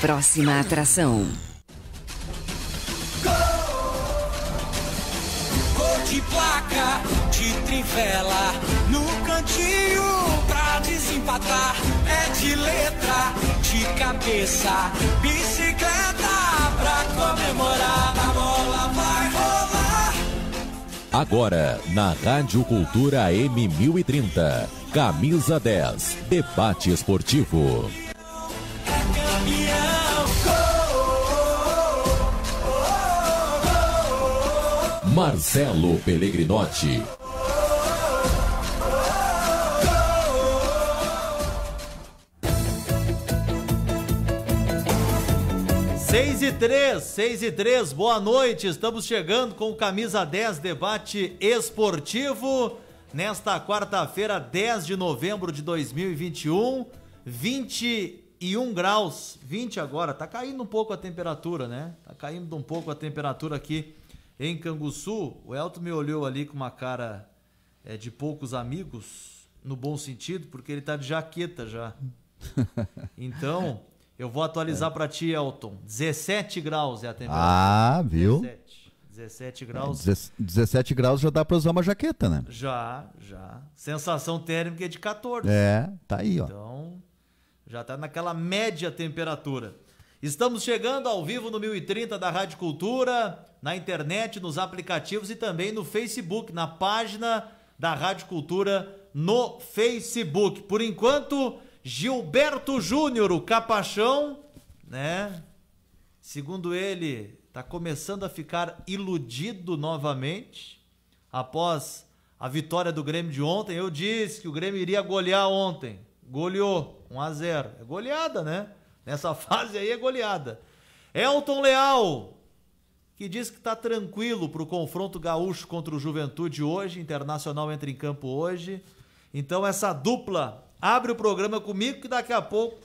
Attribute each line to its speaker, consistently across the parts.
Speaker 1: Próxima atração. de placa, de trivela, no cantinho pra desempatar. É de letra, de cabeça, bicicleta pra comemorar. A bola vai rolar. Agora, na Rádio Cultura M1030, camisa 10, debate esportivo. Marcelo Pellegrinotti.
Speaker 2: Seis e três, seis e três, boa noite. Estamos chegando com o Camisa 10 Debate Esportivo nesta quarta-feira, 10 de novembro de 2021, 21 graus, 20 agora. Tá caindo um pouco a temperatura, né? Tá caindo um pouco a temperatura aqui em Canguçu, o Elton me olhou ali com uma cara é, de poucos amigos, no bom sentido, porque ele tá de jaqueta já. Então, eu vou atualizar é. para ti, Elton. 17 graus é a temperatura. Ah, viu? 17, 17 graus.
Speaker 3: É, 17 graus já dá para usar uma jaqueta, né?
Speaker 2: Já, já. Sensação térmica é de 14. É,
Speaker 3: tá aí, ó. Então,
Speaker 2: já tá naquela média temperatura. Estamos chegando ao vivo no 1030 da Rádio Cultura, na internet, nos aplicativos e também no Facebook, na página da Rádio Cultura no Facebook. Por enquanto, Gilberto Júnior, o capachão, né? Segundo ele, está começando a ficar iludido novamente após a vitória do Grêmio de ontem. Eu disse que o Grêmio iria golear ontem. Goleou 1 a 0. É goleada, né? Nessa fase aí é goleada. Elton Leal, que diz que está tranquilo para o confronto gaúcho contra o Juventude hoje, Internacional entra em campo hoje. Então essa dupla abre o programa comigo que daqui a pouco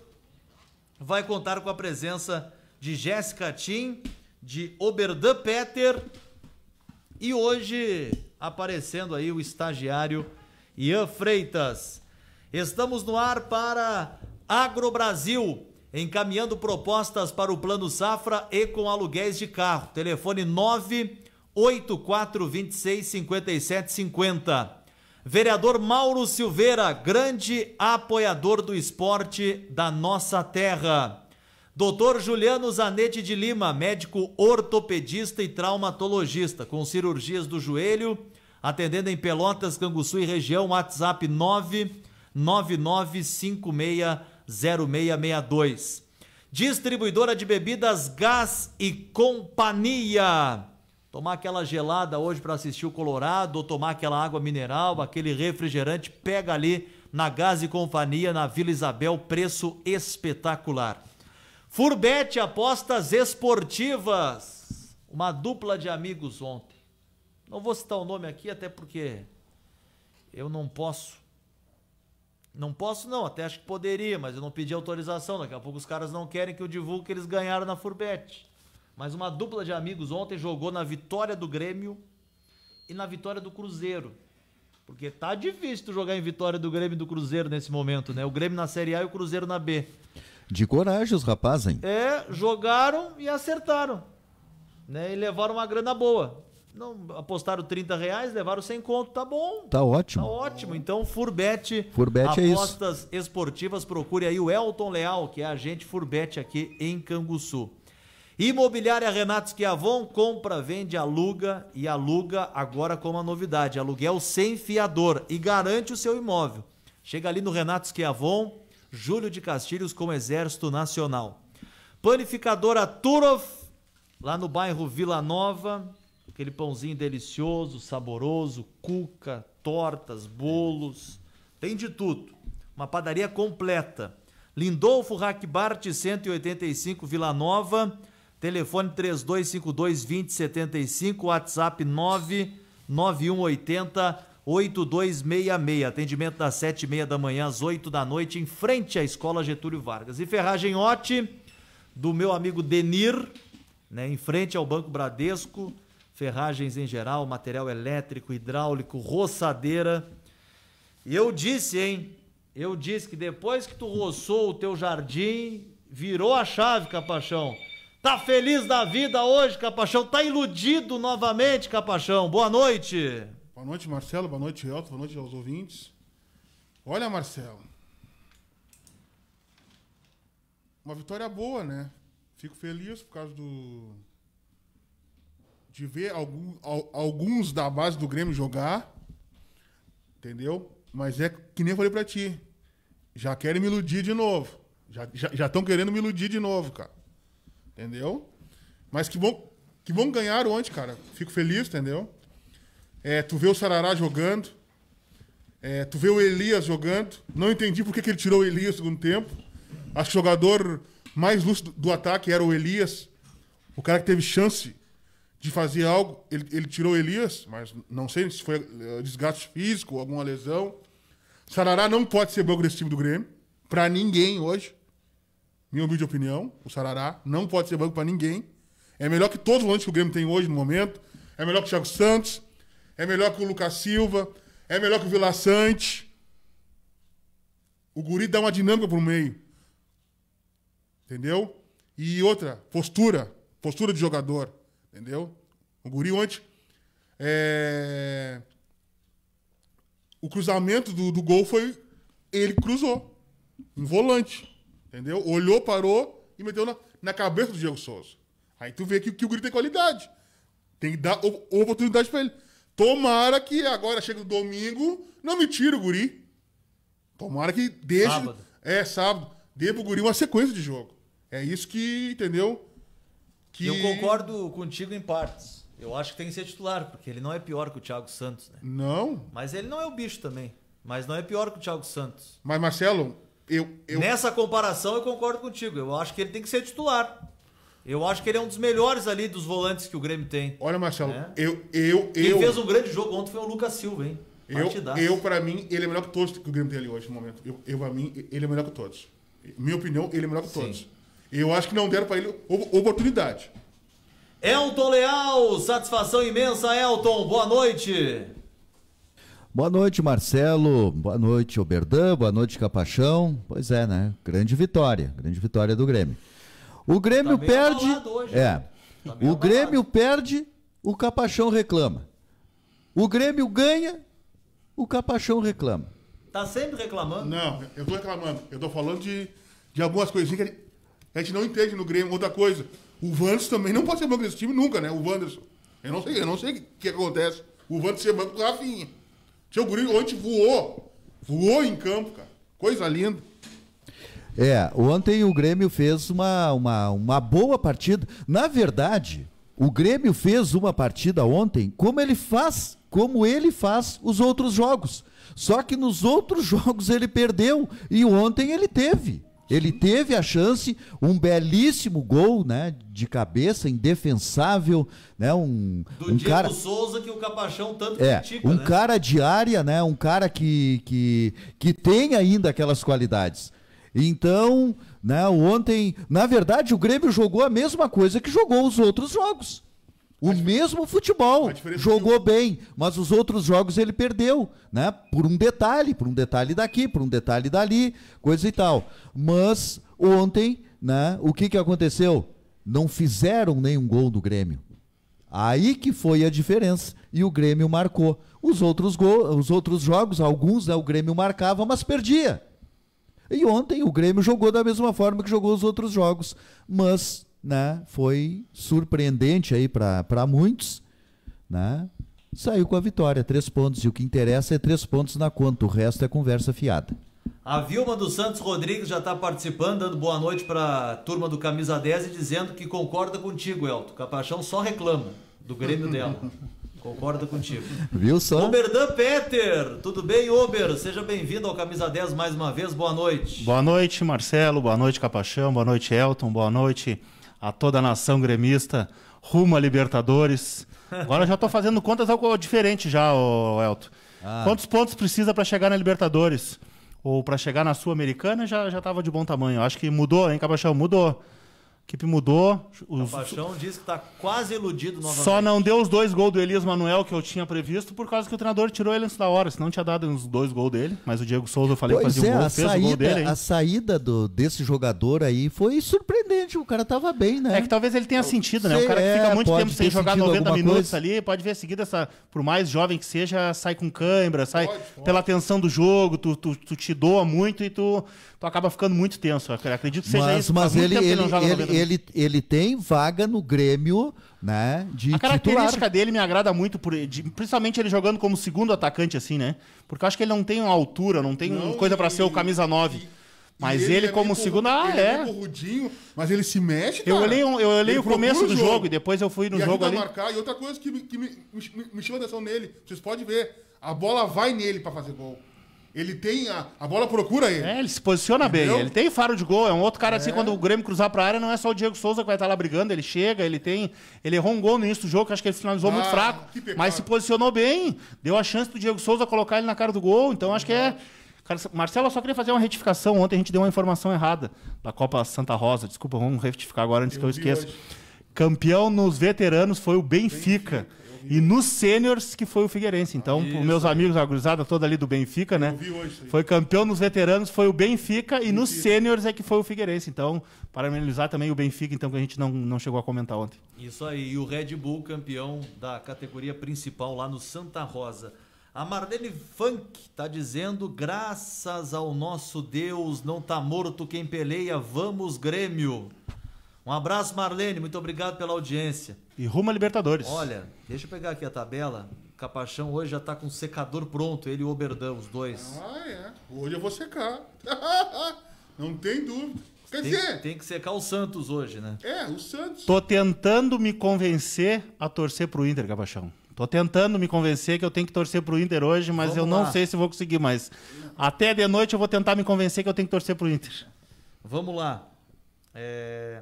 Speaker 2: vai contar com a presença de Jéssica Tim, de Oberdan Peter e hoje aparecendo aí o estagiário Ian Freitas. Estamos no ar para Agro Brasil encaminhando propostas para o Plano Safra e com aluguéis de carro. Telefone 984265750. Vereador Mauro Silveira, grande apoiador do esporte da nossa terra. Doutor Juliano Zanetti de Lima, médico ortopedista e traumatologista, com cirurgias do joelho, atendendo em Pelotas, Canguçu e região, WhatsApp 99956 0662. Distribuidora de bebidas Gás e Companhia. Tomar aquela gelada hoje para assistir o Colorado, ou tomar aquela água mineral, aquele refrigerante, pega ali na Gás e Companhia, na Vila Isabel, preço espetacular. Furbete Apostas Esportivas. Uma dupla de amigos ontem. Não vou citar o nome aqui, até porque eu não posso não posso não, até acho que poderia, mas eu não pedi autorização. Daqui a pouco os caras não querem que eu divulgue que eles ganharam na Furbet. Mas uma dupla de amigos ontem jogou na vitória do Grêmio e na vitória do Cruzeiro. Porque tá difícil tu jogar em vitória do Grêmio e do Cruzeiro nesse momento, né? O Grêmio na Série A e o Cruzeiro na B.
Speaker 3: De coragem os rapazes, hein?
Speaker 2: É, jogaram e acertaram. Né? E levaram uma grana boa. Não, apostaram 30 reais, levaram 100 conto, tá bom.
Speaker 3: Tá ótimo. Tá
Speaker 2: ótimo. Então, Furbet, Furbet é apostas é esportivas, procure aí o Elton Leal, que é agente Furbet aqui em Canguçu. Imobiliária Renato Schiavon compra, vende, aluga e aluga agora com uma novidade, aluguel sem fiador e garante o seu imóvel. Chega ali no Renato Schiavon, Júlio de Castilhos com o Exército Nacional. Panificadora Turov, lá no bairro Vila Nova, aquele pãozinho delicioso, saboroso, cuca, tortas, bolos, tem de tudo. Uma padaria completa. Lindolfo Hackbart, 185 Vila Nova, telefone 3252-2075, WhatsApp 99180 8266. Atendimento das 7 e meia da manhã às 8 da noite, em frente à Escola Getúlio Vargas. E Ferragem Ote, do meu amigo Denir, né, em frente ao Banco Bradesco ferragens em geral, material elétrico, hidráulico, roçadeira. E eu disse, hein? Eu disse que depois que tu roçou o teu jardim, virou a chave, Capachão. Tá feliz da vida hoje, Capachão? Tá iludido novamente,
Speaker 4: Capachão? Boa noite. Boa noite, Marcelo. Boa noite, Elton. Boa noite aos ouvintes. Olha, Marcelo. Uma vitória boa, né? Fico feliz por causa do, de ver algum, alguns da base do Grêmio jogar, entendeu? Mas é que nem eu falei pra ti. Já querem me iludir de novo. Já estão já, já querendo me iludir de novo, cara. Entendeu? Mas que bom que bom ganhar ontem, cara. Fico feliz, entendeu? É, tu vê o Sarará jogando. É, tu vê o Elias jogando. Não entendi por que, que ele tirou o Elias no segundo tempo. Acho que o jogador mais lúcido do ataque era o Elias. O cara que teve chance de fazer algo. Ele, ele tirou Elias, mas não sei se foi eh, desgaste físico, alguma lesão. Sarará não pode ser banco do Grêmio, para ninguém hoje. Minha humilde opinião, o Sarará não pode ser banco para ninguém. É melhor que todos os volantes que o Grêmio tem hoje no momento. É melhor que o Thiago Santos. É melhor que o Lucas Silva. É melhor que o Vila Sante. O Guri dá uma dinâmica pro meio. Entendeu? E outra, postura. Postura de jogador. Entendeu? O guri ontem. É... O cruzamento do, do gol foi. Ele cruzou. um volante. Entendeu? Olhou, parou e meteu na, na cabeça do Diego Souza. Aí tu vê que, que o guri tem qualidade. Tem que dar oportunidade para ele. Tomara que agora chega o domingo, não me tire o guri. Tomara que deixe. Sábado. É, sábado. Dê pro guri uma sequência de jogo. É isso que, entendeu? Que... Eu concordo contigo em partes.
Speaker 2: Eu acho que tem que ser titular, porque ele não é pior que o Thiago Santos, né? Não. Mas ele não é o bicho também. Mas não é pior que o Thiago Santos. Mas, Marcelo, eu, eu... Nessa comparação eu concordo contigo. Eu acho que ele tem que ser titular. Eu acho que ele é um dos melhores ali dos volantes que o Grêmio tem.
Speaker 4: Olha, Marcelo, né?
Speaker 2: eu, eu, Quem eu... fez um grande jogo ontem foi o Lucas Silva, hein? Eu, eu
Speaker 4: para mim, ele é melhor que todos que o Grêmio tem ali hoje no momento. Eu, eu para mim, ele é melhor que todos. Minha opinião, ele é melhor que todos. Sim. Eu acho que não deram para ele oportunidade. Elton Leal, satisfação imensa,
Speaker 2: Elton. Boa noite.
Speaker 3: Boa noite, Marcelo. Boa noite, Oberdan. Boa noite, Capachão. Pois é, né? Grande vitória. Grande vitória do Grêmio. O Grêmio tá perde. Hoje, né? é. Tá o abalado. Grêmio perde, o Capachão reclama. O Grêmio ganha, o Capachão reclama.
Speaker 4: Tá sempre reclamando? Não, eu tô reclamando. Eu tô falando de, de algumas coisinhas que a gente não entende no Grêmio. Outra coisa, o Vanders também não pode ser banco desse time nunca, né? O Vanders Eu não sei, eu não sei o que, que acontece. O Vanders ser banco do Rafinha. Seu guri ontem voou. Voou em campo, cara. Coisa linda.
Speaker 3: É, ontem o Grêmio fez uma, uma, uma boa partida. Na verdade, o Grêmio fez uma partida ontem como ele faz, como ele faz os outros jogos. Só que nos outros jogos ele perdeu e ontem ele teve. Ele teve a chance, um belíssimo gol, né, de cabeça, indefensável, né, um, Do um Diego cara
Speaker 2: Souza que o Capachão tanto é, critica, um né? cara
Speaker 3: de área, né, um cara que, que que tem ainda aquelas qualidades. Então, né, ontem, na verdade, o Grêmio jogou a mesma coisa que jogou os outros jogos. O mesmo futebol é jogou bem, mas os outros jogos ele perdeu, né? Por um detalhe, por um detalhe daqui, por um detalhe dali, coisa e tal. Mas ontem, né? O que que aconteceu? Não fizeram nenhum gol do Grêmio. Aí que foi a diferença e o Grêmio marcou. Os outros gol, os outros jogos, alguns, né, o Grêmio marcava, mas perdia. E ontem o Grêmio jogou da mesma forma que jogou os outros jogos, mas né, foi surpreendente aí para muitos, né? Saiu com a vitória, três pontos. E o que interessa é três pontos na conta, o resto é conversa fiada.
Speaker 2: A Vilma dos Santos Rodrigues já está participando, dando boa noite para a turma do Camisa 10 e dizendo que concorda contigo, Elton. Capachão só reclama do Grêmio dela.
Speaker 3: Concorda contigo. Viu só?
Speaker 2: Oberdan Peter, tudo bem, Ober? Seja bem-vindo ao Camisa 10 mais uma vez, boa noite.
Speaker 5: Boa noite, Marcelo, boa noite, Capachão, boa noite, Elton, boa noite a toda a nação gremista, rumo a Libertadores. Agora já estou fazendo contas algo diferente já, o Elton. Ah. Quantos pontos precisa para chegar na Libertadores? Ou para chegar na Sul-Americana já estava de bom tamanho. Acho que mudou, hein, Cabachão? Mudou equipe mudou. Os... O
Speaker 2: Paixão disse que está quase iludido novamente. Só
Speaker 5: não deu os dois gols do Elias Manuel que eu tinha previsto por causa que o treinador tirou ele antes da hora, senão tinha dado uns dois gols dele. Mas o Diego Souza, eu falei pois que fazia é, um gol, fez saída, o gol dele. Hein? A
Speaker 3: saída do, desse jogador aí foi surpreendente, o cara
Speaker 5: tava bem, né? É que talvez ele tenha então, sentido, né? O cara que fica é, muito tempo sem jogar 90 minutos coisa. ali, pode ver a seguida, essa, por mais jovem que seja, sai com cãibra, sai pode, pode. pela tensão do jogo, tu, tu, tu te doa muito e tu tu então acaba ficando muito tenso. Eu acredito que seja mas, isso. Mas ele, ele, ele, ele,
Speaker 3: ele tem vaga no Grêmio, né? De a característica titular.
Speaker 5: dele me agrada muito, por, de,
Speaker 3: principalmente ele jogando
Speaker 5: como segundo atacante, assim, né? Porque eu acho que ele não tem uma altura, não tem não, coisa para ser o camisa 9. E, mas é ele, ele é como segundo. Ah, ele é. é.
Speaker 4: Rudinho,
Speaker 5: mas ele se mexe. Cara. Eu olhei, eu olhei o começo o jogo. do jogo. e depois eu fui no e jogo ali. Marcar.
Speaker 4: E outra coisa que, me, que me, me, me chama atenção nele, vocês podem ver. A bola vai nele para fazer gol. Ele tem. A, a bola
Speaker 5: procura ele. É, ele se posiciona Entendeu? bem. Ele tem faro de gol. É um outro cara assim, é. assim, quando o Grêmio cruzar pra área, não é só o Diego Souza que vai estar tá lá brigando. Ele chega, ele tem. Ele errou um gol no início do jogo, que acho que ele finalizou ah, muito fraco. Mas se posicionou bem. Deu a chance do Diego Souza colocar ele na cara do gol. Então acho que é. Cara, Marcelo, eu só queria fazer uma retificação. Ontem a gente deu uma informação errada da Copa Santa Rosa. Desculpa, vamos retificar agora antes eu que eu esqueça. Hoje. Campeão nos veteranos foi o Benfica. Benfica. E nos sêniors, que foi o Figueirense. Então, ah, meus aí. amigos, a cruzada toda ali do Benfica, né? Eu vi hoje, foi campeão nos veteranos, foi o Benfica, e nos sêniors é que foi o Figueirense. Então, parabenizar também o Benfica, então, que a gente não, não chegou a comentar ontem.
Speaker 2: Isso aí, e o Red Bull campeão da categoria principal lá no Santa Rosa. A Marlene Funk está dizendo: graças ao nosso Deus, não tá morto quem peleia, vamos Grêmio. Um abraço, Marlene, muito obrigado pela audiência. E rumo a Libertadores. Olha, deixa eu pegar aqui a tabela. Capachão hoje já tá com o secador pronto, ele e o Oberdão, os dois. Ah, é. Hoje eu vou secar. Não tem dúvida. Quer tem, dizer. Tem que secar o Santos hoje, né?
Speaker 4: É, o Santos.
Speaker 5: Tô tentando me convencer a torcer pro Inter, Capachão. Tô tentando me convencer que eu tenho que torcer pro Inter hoje, mas Vamos eu não sei se vou conseguir mais. Até de noite eu vou tentar me convencer que eu tenho que torcer pro Inter.
Speaker 2: Vamos lá. É...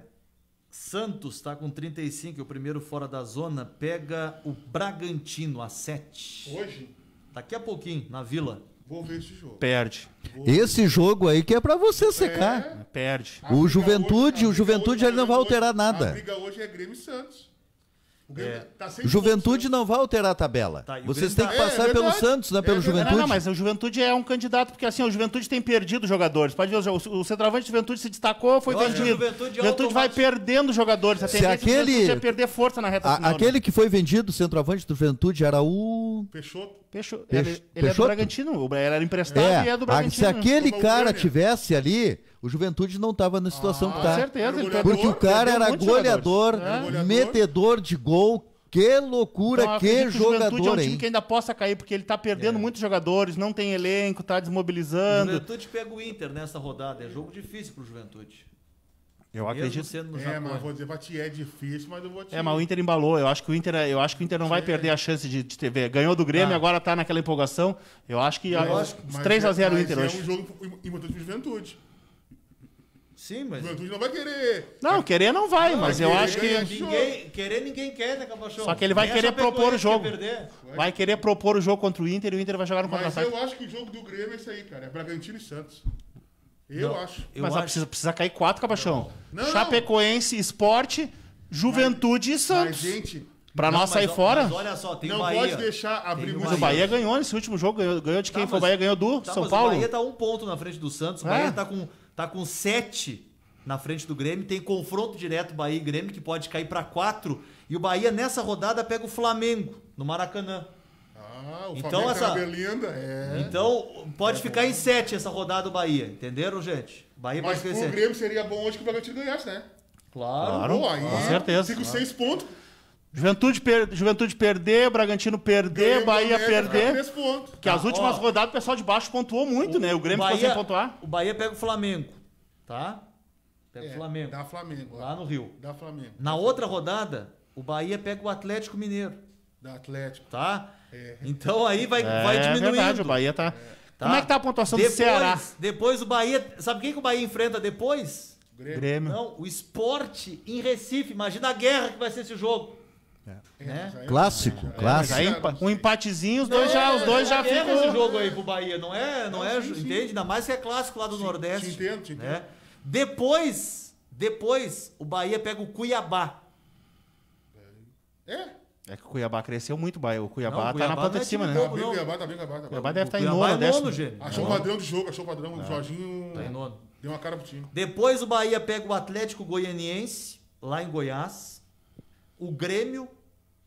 Speaker 2: Santos está com 35, é o primeiro fora da zona. Pega o Bragantino a 7. Hoje? Daqui a pouquinho, na Vila. Vou ver esse jogo. Perde.
Speaker 3: Vou esse ver. jogo aí que é para você é. secar. É. Perde. o Juventude, hoje, o Juventude hoje, ele não vai alterar hoje, nada. A
Speaker 4: briga hoje é Grêmio e Santos. É. tá
Speaker 3: Juventude pontos, não vai alterar a tabela. Tá, Vocês têm tá- que passar é, é pelo verdade. Santos, não né, é pelo Juventude. Não, não, mas o Juventude é um candidato, porque assim, o Juventude
Speaker 5: tem perdido jogadores. Pode ver, o, o centroavante do Juventude se destacou, foi vendido. O Juventude, Juventude vai perdendo jogadores. A se aquele, é perder força na reta a, final. Né? Aquele
Speaker 3: que foi vendido, o centroavante do Juventude, era o...
Speaker 4: Peixoto. Peixo, Peixo, ele,
Speaker 3: ele é, é do Bragantino, ele era emprestado é, e é do ah, Bragantino. Se aquele cara tivesse ali, o Juventude não estava na situação ah, que está. Com certeza. Ele porque o cara era um goleador, é? metedor de gol, que loucura, então, que jogador, Juventude é um time hein? que
Speaker 5: ainda possa cair, porque ele está perdendo é. muitos jogadores, não tem elenco, está desmobilizando. O Juventude
Speaker 2: pega o Inter nessa rodada, é jogo difícil para o Juventude.
Speaker 5: Eu Mesmo acredito. Sendo
Speaker 2: no é, mas vou dizer,
Speaker 4: pra ti é difícil, mas eu vou te. É, mas o
Speaker 5: Inter embalou. Eu acho que o Inter, eu acho que o Inter não vai perder a chance de, de TV. Ganhou do Grêmio, ah. agora tá naquela empolgação. Eu acho que. Eu acho, 3x0 é, o Inter é hoje. É um
Speaker 4: jogo importante pro Juventude. Sim, mas. Juventude não vai querer. Não, querer não
Speaker 5: vai, não, mas eu acho que. Ninguém,
Speaker 4: querer ninguém quer, né, Capachão? Só que ele vai querer propor o jogo. Quer é vai
Speaker 5: querer propor o jogo contra o Inter e o Inter vai jogar no contra-ataque. Mas eu
Speaker 4: acho que o jogo do Grêmio é esse aí, cara. É Bragantino e Santos. Eu não, acho.
Speaker 5: Eu mas acho. precisa, precisa cair quatro, Capachão. Não, Chapecoense, Esporte, Juventude mas, e Santos. Mas, gente... Pra não, nós sair mas, fora? Mas olha
Speaker 2: só, tem não o Bahia. Não pode deixar abrir muito. Mas o Bahia
Speaker 5: ganhou nesse último jogo. Ganhou, ganhou de tá, quem tá, foi? o Bahia ganhou do tá, São Paulo. O Bahia tá
Speaker 2: um ponto na frente do Santos. O é. Bahia tá com, tá com sete na frente do Grêmio. Tem confronto direto Bahia e Grêmio, que pode cair para quatro. E o Bahia, nessa rodada, pega o Flamengo, no Maracanã.
Speaker 4: Ah, o então, essa, linda. é.
Speaker 2: Então, pode é ficar em sete essa rodada do Bahia, entenderam, gente? Bahia Mas pode o Grêmio
Speaker 4: seria bom hoje que o Bragantino ganhasse, né?
Speaker 2: Claro,
Speaker 4: Boa,
Speaker 5: com certeza. Cinco, claro. seis pontos. Juventude, per... Juventude perder, Bragantino perder, Grêmio Bahia ganha, perder. Que ah, as tá, últimas ó, rodadas o pessoal de baixo pontuou muito, o, né? O Grêmio ficou sem pontuar.
Speaker 2: O Bahia pega o Flamengo, tá? Pega é, o Flamengo. Dá Flamengo. Lá no Rio. Dá Flamengo. Na outra rodada, o Bahia pega o Atlético Mineiro. Da Atlético. Tá? É. Então aí vai, é, vai diminuindo. verdade, o Bahia
Speaker 5: tá... tá. Como é que tá a pontuação depois, do Ceará?
Speaker 2: Depois o Bahia... Sabe quem que o Bahia enfrenta depois? Grêmio. Grêmio. Não, o esporte em Recife. Imagina a guerra que vai ser esse jogo.
Speaker 3: É. Né? É, é. Clássico, é. clássico. Né?
Speaker 2: Aí,
Speaker 5: um empatezinho, os dois não, já, os dois já ficam. esse jogo aí
Speaker 2: pro Bahia, não é, não, não é, sim, sim. entende? Ainda mais que é clássico lá do sim, Nordeste. Te entendo, te entendo. Né? Depois, depois o Bahia pega
Speaker 4: o Cuiabá.
Speaker 5: É? É que o Cuiabá cresceu muito, O Cuiabá não, o Cuiabá
Speaker 4: tá na ponta é de cima, né? Tá bem, Cuiabá tá bem, Cuiabá tá bem. Cuiabá deve estar tá em é nono, é décimo. Gênio. Achou o padrão do jogo, achou o padrão. o Jorginho tá em nono. deu uma cara pro time.
Speaker 2: Depois o Bahia pega o Atlético Goianiense, lá em Goiás. O Grêmio,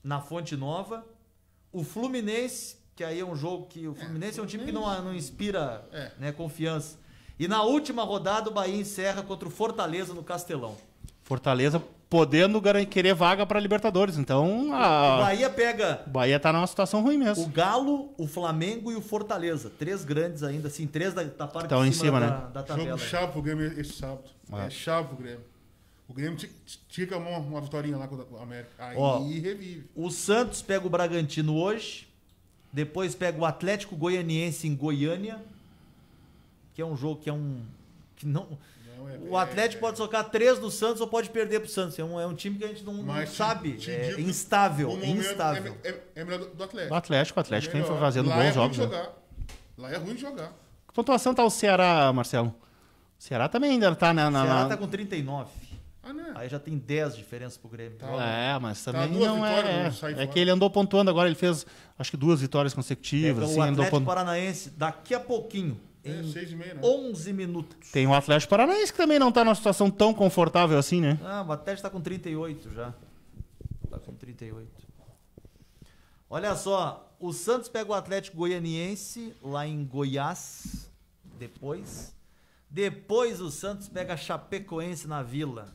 Speaker 2: na Fonte Nova. O Fluminense, que aí é um jogo que... O é, Fluminense é, é um time que não, não inspira é. né, confiança. E na última rodada o Bahia encerra contra o Fortaleza no Castelão.
Speaker 5: Fortaleza podendo querer vaga para Libertadores. Então, a... o Bahia pega. O Bahia tá numa situação
Speaker 2: ruim mesmo. O Galo, o Flamengo e o Fortaleza, três grandes ainda, assim, três da, da parte Estão em cima, da, né? da tabela. Jogo chave
Speaker 4: pro Grêmio esse sábado. É, é chave o Grêmio. O Grêmio tinha uma, uma vitória lá contra o América. Aí Ó,
Speaker 2: revive. O Santos pega o Bragantino hoje. Depois pega o Atlético Goianiense em Goiânia. Que é um jogo que é um. Que não o Atlético pode socar três do Santos ou pode perder pro Santos. É um, é um time que a gente não, não sabe. Te, te é, é instável. É instável.
Speaker 4: É, é, melhor do Atlético. O Atlético, o Atlético foi fazendo Lá bons é jogos. Né? Lá é ruim de jogar.
Speaker 5: Que pontuação tá o Ceará, Marcelo? O Ceará também ainda tá né, na. o Ceará na... tá
Speaker 2: com 39. Ah, né? Aí já tem 10 diferenças pro Grêmio. Tá, é, mas tá também tá não é. Não né? é que ele
Speaker 5: andou pontuando agora, ele fez acho que duas vitórias consecutivas. É, então, assim, o Atlético
Speaker 2: Paranaense, daqui a pouquinho, é, em é, seis e meia, né? 11 minutos.
Speaker 5: Tem o Atlético Paranaense que também não está numa situação tão confortável assim, né?
Speaker 2: Ah, o Atlético está com 38 já. Está com 38. Olha só, o Santos pega o Atlético Goianiense lá em Goiás depois. Depois o Santos pega a Chapecoense na Vila.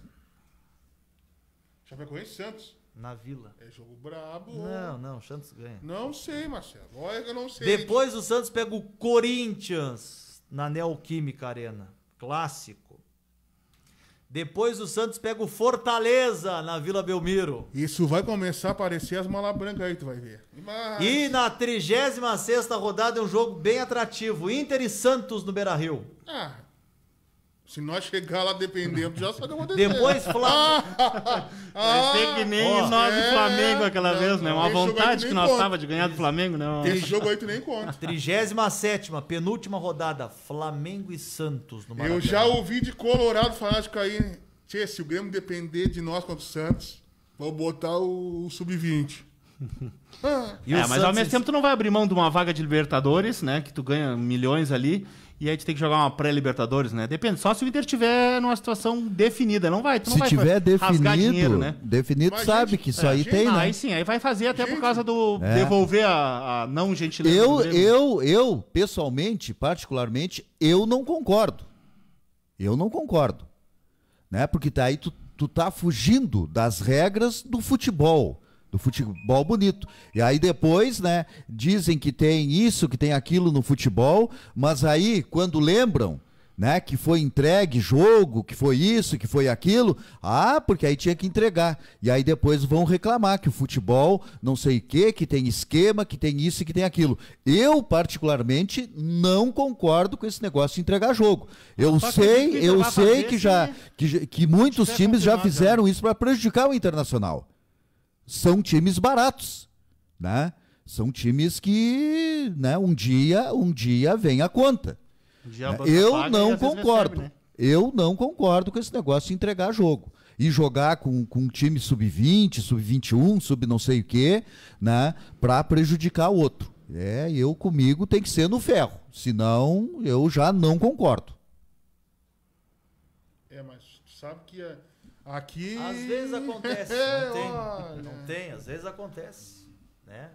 Speaker 4: Chapecoense Santos? na Vila. É jogo brabo. Não, não, o Santos ganha. Não sei, Marcelo. Olha que eu não sei.
Speaker 2: Depois o Santos pega o Corinthians na Neoquímica Arena. Clássico. Depois o Santos pega o Fortaleza na Vila Belmiro.
Speaker 4: Isso vai começar a aparecer as malas brancas aí, tu vai ver. Mas...
Speaker 2: E na 36 rodada é um jogo bem atrativo. Inter e Santos no Beira Rio.
Speaker 4: Ah, se nós chegar lá dependendo, já sabe o que aconteceu. Depois, Flávio. Ah, ah, Vai ser que nem ó, nós é, Flamengo aquela vez, né? Uma vontade que nós conta. tava de ganhar do Flamengo, né Tem jogo aí tu nem conta.
Speaker 2: 37, penúltima rodada. Flamengo e Santos no Maracanã. Eu já ouvi
Speaker 4: de Colorado que aí. Tchê, se o Grêmio depender de nós contra o Santos, vou botar o, o sub-20.
Speaker 1: Ah. É, mas Santos...
Speaker 4: ao mesmo
Speaker 5: tempo tu não vai abrir mão de uma vaga de Libertadores, né? Que tu ganha milhões ali e aí a gente tem que jogar uma pré-Libertadores, né? Depende, só se o Inter tiver numa situação definida, não vai. Tu não se vai tiver definido, dinheiro, né?
Speaker 3: definido Mas, sabe gente, que isso é, aí gente, tem, né? Aí
Speaker 5: sim, aí vai fazer até gente. por causa do é.
Speaker 3: devolver a, a, não gentileza. Eu, eu, eu, pessoalmente, particularmente, eu não concordo. Eu não concordo, né? Porque tá aí tu, tu tá fugindo das regras do futebol do futebol bonito. E aí depois, né, dizem que tem isso, que tem aquilo no futebol, mas aí quando lembram, né, que foi entregue jogo, que foi isso, que foi aquilo, ah, porque aí tinha que entregar. E aí depois vão reclamar que o futebol não sei o que, que tem esquema, que tem isso e que tem aquilo. Eu, particularmente, não concordo com esse negócio de entregar jogo. Eu Só sei, eu sei que já, que, que muitos times já né? fizeram isso para prejudicar o Internacional são times baratos, né? São times que, né, um dia, um dia vem a conta. Um
Speaker 5: né? Eu não concordo. Recebe,
Speaker 3: né? Eu não concordo com esse negócio de entregar jogo e jogar com, com um time sub-20, sub-21, sub não sei o quê, né, para prejudicar o outro. É, eu comigo tem que ser no ferro, senão eu já não concordo.
Speaker 4: É, mas tu sabe que é Aqui. Às vezes acontece. Não é, tem. Não tem, às vezes acontece. Né?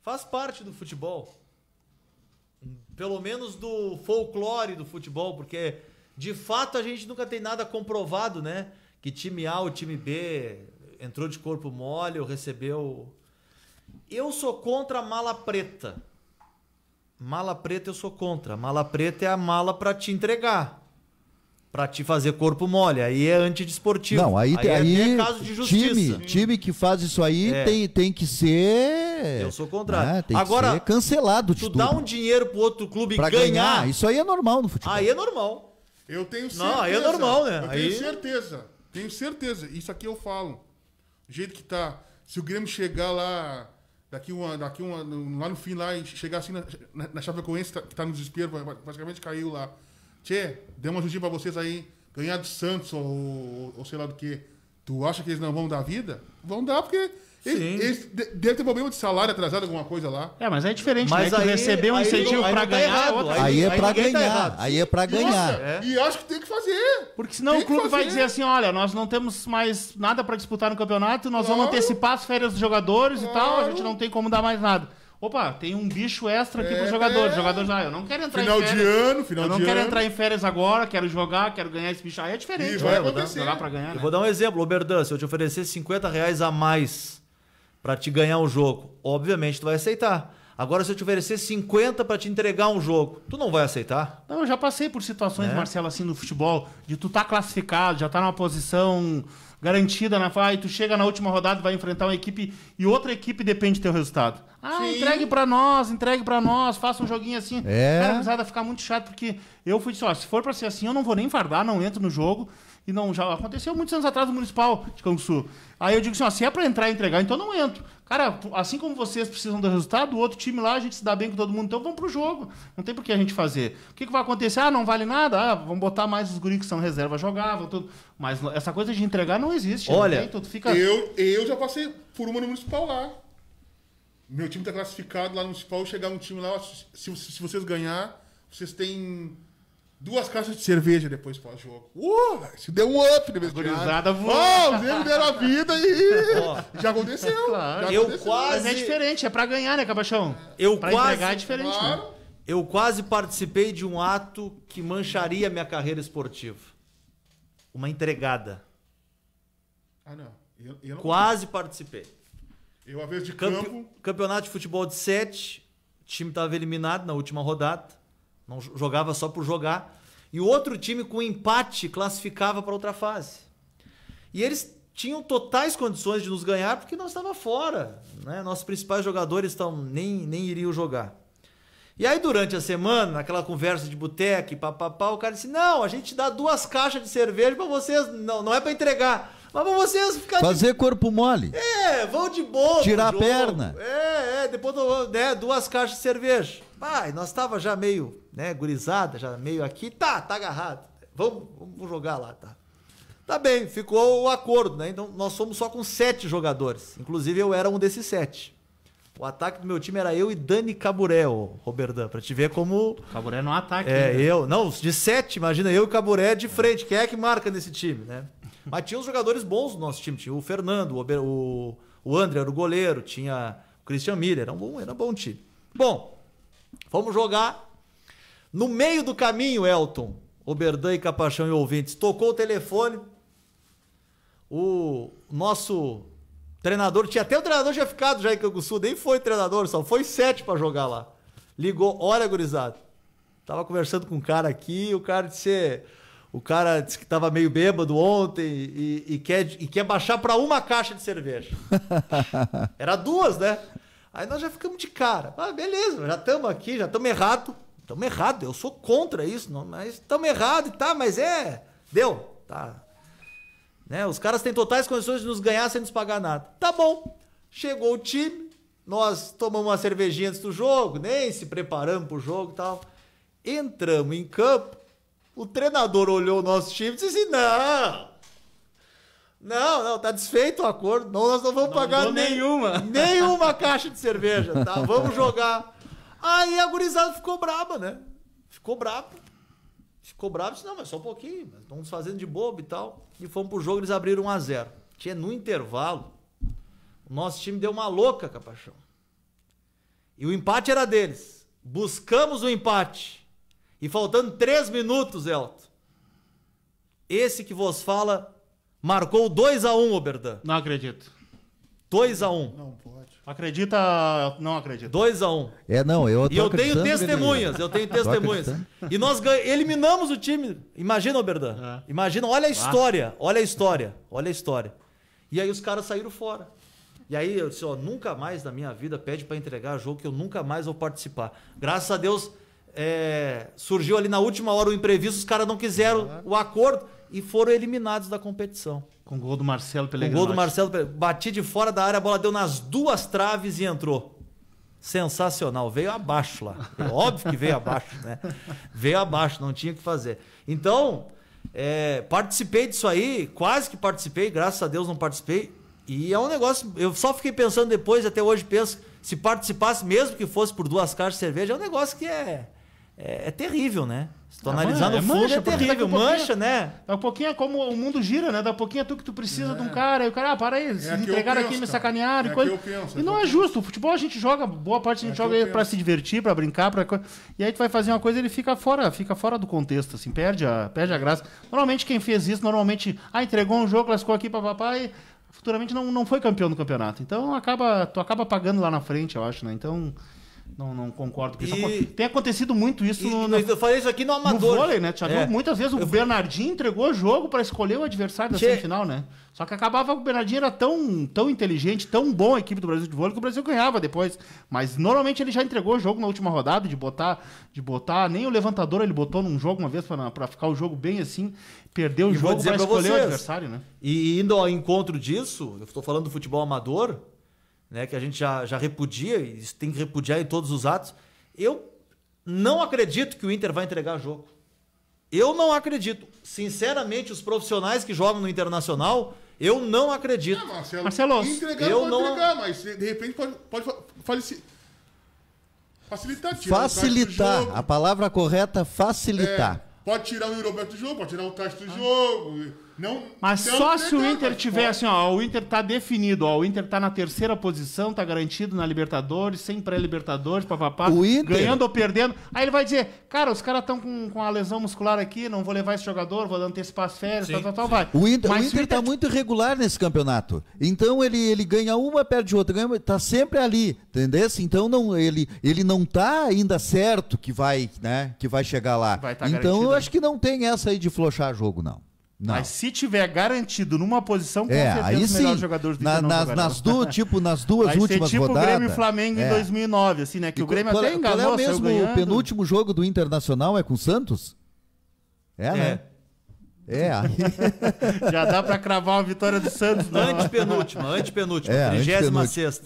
Speaker 2: Faz parte do futebol. Pelo menos do folclore do futebol, porque de fato a gente nunca tem nada comprovado, né? Que time A ou time B entrou de corpo mole ou recebeu. Eu sou contra a mala preta. Mala preta eu sou contra. Mala preta é a mala para te entregar para te fazer corpo mole. Aí é antidesportivo. Não, aí, aí, é, aí é caso
Speaker 3: de justiça. Time, time que faz isso aí é. tem, tem que ser. Eu sou contrário. Ah, tem Agora, que ser cancelado tu tudo. dá um dinheiro pro
Speaker 4: outro clube
Speaker 2: pra ganhar, ganhar. Isso
Speaker 3: aí é normal no futebol. Aí é
Speaker 4: normal. Eu tenho certeza. Não, aí é normal, né? Eu aí... tenho certeza. Tenho certeza. Isso aqui eu falo. Do jeito que tá. Se o Grêmio chegar lá. Daqui uma, daqui uma, lá no fim lá e chegar assim na, na, na Chapecoense, que tá, que tá no desespero, praticamente caiu lá. Tchê, deu uma ajudinha pra vocês aí, ganhar do Santos ou, ou sei lá do que. Tu acha que eles não vão dar vida? Vão dar, porque eles, eles devem ter problema de salário atrasado, alguma coisa lá. É, mas é diferente, mas né? Aí, receber um incentivo para tá ganhar. Tá outra, aí, tá tá aí, é para ganhar. Tá
Speaker 3: aí é para ganhar. Nossa, é.
Speaker 5: E acho que tem que fazer. Porque senão tem o clube vai dizer assim: olha, nós não temos mais nada para disputar no campeonato, nós claro. vamos antecipar as férias dos jogadores claro. e tal, a gente não tem como dar mais nada. Opa, tem um bicho extra aqui é, jogador. Jogador jogadores. É. eu não quero entrar final em férias. Final
Speaker 4: de ano, final de ano. Eu não quero ano.
Speaker 5: entrar em férias agora, quero jogar, quero ganhar esse bicho. Aí é diferente. E né? vai né? Dar, jogar para ganhar. Eu
Speaker 2: né? vou dar um exemplo, Oberdan, se eu te oferecer 50 reais a mais para te ganhar um jogo, obviamente tu vai aceitar. Agora, se eu te oferecer 50 para te entregar um jogo, tu não vai aceitar?
Speaker 5: Não, eu já passei por situações, é. Marcelo, assim, no futebol, de tu tá classificado, já tá numa posição garantida na né? fala, tu chega na última rodada, vai enfrentar uma equipe e outra equipe depende do teu resultado. Ah, Sim. entregue pra nós, entregue pra nós, faça um joguinho assim. É. Cara, apesar ficar muito chato, porque eu fui só, se for pra ser assim, eu não vou nem fardar, não entro no jogo. E não, já aconteceu muitos anos atrás no Municipal de Canguçu. Aí eu digo assim, ó, se é pra entrar e entregar, então não entro. Cara, assim como vocês precisam do resultado, o outro time lá, a gente se dá bem com todo mundo, então vamos pro jogo. Não tem por que a gente fazer. O que, que vai acontecer? Ah, não vale nada? Ah, vamos botar mais os guris que são reserva jogavam, tudo. Mas essa coisa de entregar não existe. Olha, não tem, fica... eu,
Speaker 4: eu já passei por uma no municipal lá. Meu time tá classificado lá no municipal, chegar um time lá, se, se vocês ganhar, vocês têm Duas caixas de cerveja depois pós-jogo. Uh, se deu um up no Gurizada voou. Oh, os deram a vida e. Oh. Já aconteceu. Claro. Já eu aconteceu. quase. Mas é
Speaker 5: diferente, é pra ganhar,
Speaker 2: né, Cabachão? Eu pra quase. Entregar é diferente, né? claro. né? Eu quase participei de um ato que mancharia minha carreira esportiva. Uma entregada.
Speaker 4: Ah, não. Eu, eu não quase fui. participei. Eu, a vez de Campe... campo.
Speaker 2: Campeonato de futebol de sete. O time estava eliminado na última rodada. Não jogava só por jogar. E o outro time com empate classificava para outra fase. E eles tinham totais condições de nos ganhar porque nós estava fora, né? Nossos principais jogadores tão, nem, nem iriam jogar. E aí durante a semana, naquela conversa de boteco, papapá, o cara disse: "Não, a gente dá duas caixas de cerveja para vocês, não, não é para entregar, mas para
Speaker 3: vocês ficarem. fazer de... corpo mole. É, vão de boa. Tirar a perna.
Speaker 2: É, é, depois né, duas caixas de cerveja. Pai, nós tava já meio né, gurizada, já meio aqui, tá, tá agarrado. Vamos, vamos jogar lá, tá. Tá bem, ficou o acordo, né? Então nós somos só com sete jogadores. Inclusive eu era um desses sete. O ataque do meu time era eu e Dani Caburel, Robertan, pra te ver como. Caburé não ataque. É, né? eu. Não, de sete, imagina, eu e Caburé de frente. Quem é que marca nesse time, né? Mas tinha uns jogadores bons do nosso time. Tinha o Fernando, o, o André era o goleiro, tinha o Christian Miller. Era um bom, era um bom time. Bom, fomos jogar. No meio do caminho, Elton, Oberdan e Capachão e ouvintes, tocou o telefone. O nosso treinador, tinha até o treinador já ficado já em Canguçu, nem foi treinador, só foi sete para jogar lá. Ligou, olha, gurizada. Tava conversando com um cara aqui, o cara disse. O cara disse que tava meio bêbado ontem e, e quer, e quer baixar para uma caixa de cerveja. Era duas, né? Aí nós já ficamos de cara. Ah, beleza, já estamos aqui, já estamos errado estamos errados, eu sou contra isso, não, mas estamos errados, tá, mas é, deu, tá. Né? Os caras têm totais condições de nos ganhar sem nos pagar nada. Tá bom, chegou o time, nós tomamos uma cervejinha antes do jogo, nem se preparamos para o jogo e tal. Entramos em campo, o treinador olhou o nosso time e disse: assim, Não, não, não, tá desfeito o acordo. Não, nós não vamos não pagar nem, nenhuma. Nenhuma caixa de cerveja, tá? Vamos jogar. Aí a gurizada ficou braba, né? Ficou braba, Ficou bravo, disse, não, mas só um pouquinho, estamos fazendo de bobo e tal. E fomos pro jogo, eles abriram 1 a 0 Tinha no intervalo, o nosso time deu uma louca, Capachão. E o empate era deles. Buscamos o empate. E faltando 3 minutos, Elton. Esse que vos fala marcou 2 a 1 Oberdan. Não acredito. 2x1. Um. Não pode. Acredita, não acredita. 2x1. Um.
Speaker 3: É, não, eu E eu tenho testemunhas, é. eu tenho testemunhas.
Speaker 2: E nós eliminamos o time. Imagina, Oberdan. É. Imagina, olha a história, olha a história, olha a história. E aí os caras saíram fora. E aí eu disse, ó, nunca mais na minha vida pede para entregar jogo que eu nunca mais vou participar. Graças a Deus, é, surgiu ali na última hora o imprevisto, os caras não quiseram é. o acordo e foram eliminados da competição.
Speaker 5: Com o gol do Marcelo Pellegrini. Com o gol do
Speaker 2: Marcelo Pellegrini. Bati de fora da área, a bola deu nas duas traves e entrou. Sensacional, veio abaixo lá. Óbvio que veio abaixo, né? Veio abaixo, não tinha o que fazer. Então, é, participei disso aí, quase que participei, graças a Deus não participei. E é um negócio, eu só fiquei pensando depois, até hoje penso, se participasse, mesmo que fosse por duas caixas de cerveja, é um negócio que é é, é terrível, né? Se tu analisando é, o é fundo, é terrível. Mancha, né?
Speaker 5: Dá um pouquinho é como o mundo gira, né? Dá um pouquinho é tu que tu precisa é. de um é. cara. E o cara, ah, para aí, é se entregaram aqui, penso, me sacanearam. É coisa. Penso, e não é justo. O futebol a gente joga, boa parte a gente joga pra se divertir, pra brincar. Pra... E aí tu vai fazer uma coisa e ele fica fora, fica fora do contexto, assim, perde a, perde a graça. Normalmente quem fez isso, normalmente, ah, entregou um jogo, classificou aqui para papai. Futuramente não, não foi campeão do campeonato. Então acaba, tu acaba pagando lá na frente, eu acho, né? Então. Não, não concordo com isso. E... Tem acontecido muito isso e, no, no, Eu falei isso aqui no Amador. No vôlei, né? Já é. muitas vezes eu o Bernardinho entregou o jogo para escolher o adversário da che... semifinal, né? Só que acabava que o Bernardinho era tão, tão inteligente, tão bom a equipe do Brasil de vôlei que o Brasil ganhava depois. Mas normalmente ele já entregou o jogo na última rodada de botar, de botar nem o levantador ele botou num jogo uma vez para ficar o jogo bem assim, perdeu o e jogo para escolher vocês, o adversário,
Speaker 2: né? E indo ao encontro disso, eu estou falando do futebol amador, né, que a gente já, já repudia, e tem que repudiar em todos os atos. Eu não acredito que o Inter vai entregar jogo. Eu não acredito. Sinceramente, os profissionais que jogam no Internacional, eu
Speaker 4: não acredito. Ah, Marcelo, Marcelo. Entregar, eu não entregar, mas de repente pode, pode falecer. Facilitar, Facilitar.
Speaker 3: A palavra correta, facilitar. É,
Speaker 4: pode tirar o Roberto do jogo, pode tirar o Castro do ah. jogo. Não, Mas só se o Inter tiver
Speaker 5: assim, ó, o Inter tá definido, ó, o Inter tá na terceira posição, tá garantido na Libertadores, sem pré-Libertadores, papapá, Inter... ganhando ou perdendo. Aí ele vai dizer, cara, os caras estão com, com a lesão muscular aqui, não vou levar esse jogador, vou antecipar as férias, sim, tal, tal, tal, vai. O
Speaker 3: Inter, Mas o Inter tá muito irregular nesse campeonato. Então ele, ele ganha uma, perde outra, ganha, tá sempre ali, entendeu? Então não, ele, ele não tá ainda certo que vai, né, que vai chegar lá. Vai tá então eu acho né? que não tem essa aí de flochar jogo, não. Não.
Speaker 5: Mas se tiver garantido numa posição, com é, certeza os melhores jogadores do na, nas, nas duas,
Speaker 3: tipo, nas duas vai últimas rodadas. tipo rodadas. tipo o Grêmio e Flamengo é. em
Speaker 5: 2009, assim, né? Que e o Grêmio qual, até enganou, é- qual é o mesmo o
Speaker 3: penúltimo jogo do Internacional é com o Santos? É, é. né? É. é Já dá para
Speaker 2: cravar uma vitória do Santos. Né? Antepenúltima, antepenúltima, é, 36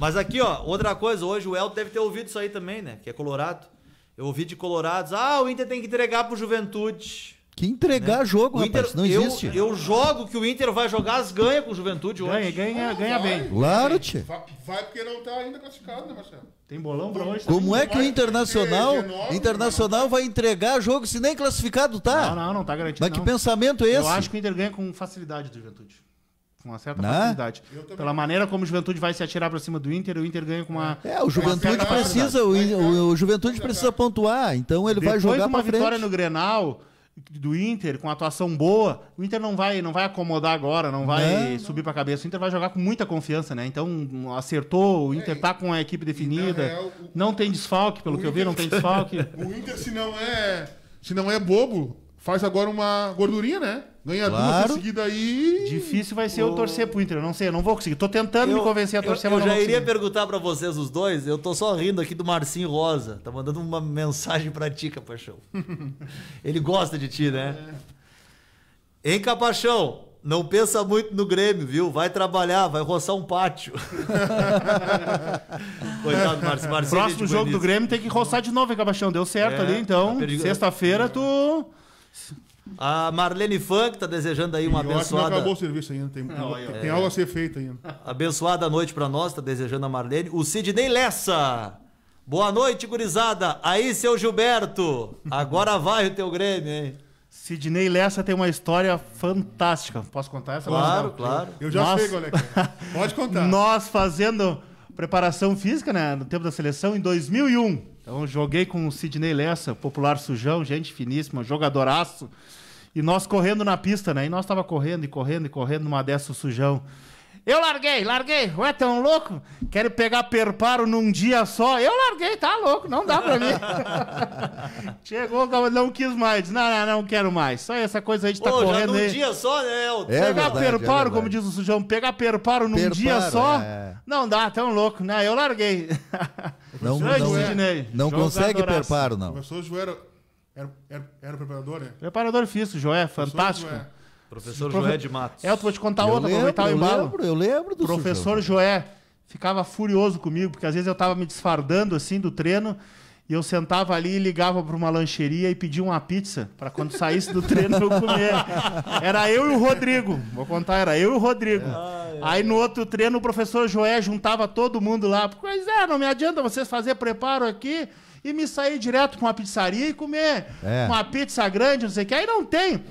Speaker 2: Mas aqui, ó, outra coisa, hoje o Elton deve ter ouvido isso aí também, né? Que é Colorado. Eu ouvi de Colorados, ah, o Inter tem que entregar pro Juventude.
Speaker 3: Que entregar né? jogo, rapaz, não existe. Eu,
Speaker 2: eu jogo que o Inter vai jogar, as ganha com o Juventude hoje. Ganha, ganha, ganha bem. Claro, Tio.
Speaker 4: Vai porque não tá ainda classificado, né, Marcelo?
Speaker 3: Tem bolão pra hoje. Como é que o Internacional, é internacional né? vai entregar jogo se nem classificado tá? Não, não, não tá garantido. Mas que pensamento é esse? Eu acho
Speaker 5: que o Inter ganha com facilidade do Juventude com uma certa não. Né? facilidade. Pela maneira como o Juventude vai se atirar para cima do Inter, o Inter ganha com uma. É, o Juventude precisa,
Speaker 3: o, o, Juventude precisa pontuar, então ele Depois vai jogar uma vitória no
Speaker 5: Grenal, do Inter, com atuação boa, o Inter não vai, não vai acomodar agora, não vai não, subir para a cabeça. O Inter vai jogar com muita confiança, né? Então, acertou, o Inter está é, com a equipe definida. Real, o, não
Speaker 4: tem desfalque, pelo que Inter, eu vi, não tem desfalque. O Inter, se não é, se não é bobo, faz agora uma gordurinha, né? Ganha claro. duas em seguida aí. Difícil vai ser eu
Speaker 5: torcer pro Inter, eu não sei, eu não vou conseguir. Tô tentando eu, me convencer a torcer, eu, mas eu já iria
Speaker 2: perguntar para vocês os dois, eu tô só rindo aqui do Marcinho Rosa. Tá mandando uma mensagem pra ti, Capachão. Ele gosta de ti, né? É. Hein, Capachão? Não pensa muito no Grêmio, viu? Vai trabalhar, vai roçar um pátio. Coitado, Marcinho. Marcinho Próximo jogo do
Speaker 5: Grêmio tem que roçar de novo, hein, Capachão? Deu certo é, ali, então. Tá Sexta-feira tu
Speaker 2: a Marlene Funk tá desejando aí uma e abençoada. Não acabou o
Speaker 4: serviço ainda, tem, não, tem é... algo a ser feito ainda.
Speaker 2: Abençoada noite para nós, tá desejando a Marlene. O Sidney Lessa. Boa noite, gurizada. Aí, seu Gilberto. Agora vai o teu Grêmio, hein?
Speaker 5: Sidney Lessa tem uma história fantástica. Posso contar essa? Claro, claro.
Speaker 4: Eu já Nós... sei, é é. Goleca.
Speaker 5: Pode contar. Nós fazendo preparação física, né? No tempo da seleção, em 2001. Então joguei com o Sidney Lessa, popular sujão, gente finíssima, jogadoraço. E nós correndo na pista, né? E nós tava correndo e correndo e correndo numa dessa o sujão eu larguei, larguei. Ué, tão louco? Quero pegar perparo num dia só. Eu larguei, tá louco, não dá pra mim. Chegou, não quis mais. não, não, não quero mais. Só essa coisa aí de tá Ô, correndo num aí. dia
Speaker 2: só, né? É, é pegar
Speaker 5: verdade, é perparo, é como diz o sujão, pegar perparo num perparo, dia só, é. não dá, tão louco. Não, né? eu larguei.
Speaker 4: Não, não, Sidney, não consegue perparo, não. O professor era, era, preparador, né?
Speaker 5: Preparador físico, Joé, fantástico. Joé. Professor profe... Joé de Matos. É, eu vou te contar eu outra, lembro, aproveitar o embalo. Eu lembro, eu lembro do Professor Joé ficava furioso comigo, porque às vezes eu estava me desfardando assim do treino. E eu sentava ali e ligava para uma lancheria e pedia uma pizza para quando saísse do treino eu comer. Era eu e o Rodrigo. Vou contar, era eu e o Rodrigo. é, Aí no outro treino o professor Joé juntava todo mundo lá. Pois é, não me adianta vocês fazer preparo aqui e me sair direto com uma pizzaria e comer é. uma pizza grande, não sei o que. Aí não tem.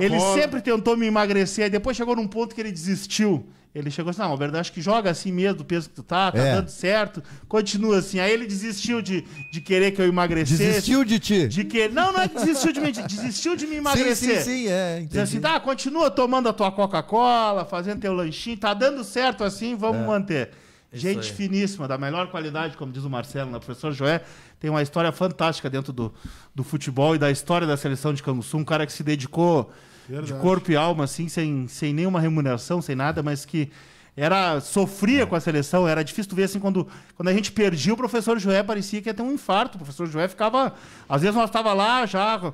Speaker 5: Ele sempre tentou me emagrecer, depois chegou num ponto que ele desistiu. Ele chegou assim, não, verdade acho que joga assim mesmo, do peso que tu tá, tá é. dando certo. Continua assim. Aí ele desistiu de, de querer que eu emagrecesse. Desistiu de ti? De que... Não, não é desistiu de mim, desistiu de me emagrecer. Sim, sim, sim é, entendi. Diz assim, tá, continua tomando a tua Coca-Cola, fazendo teu lanchinho, tá dando certo assim, vamos é. manter gente aí. finíssima, da melhor qualidade, como diz o Marcelo, né? o professor Joé tem uma história fantástica dentro do, do futebol e da história da seleção de Canguçu, um cara que se dedicou Verdade. de corpo e alma, assim, sem, sem nenhuma remuneração, sem nada, mas que era sofria é. com a seleção, era difícil tu ver assim quando, quando a gente perdia o professor Joé parecia que ia ter um infarto. O professor Joé ficava, às vezes nós estávamos lá já uh,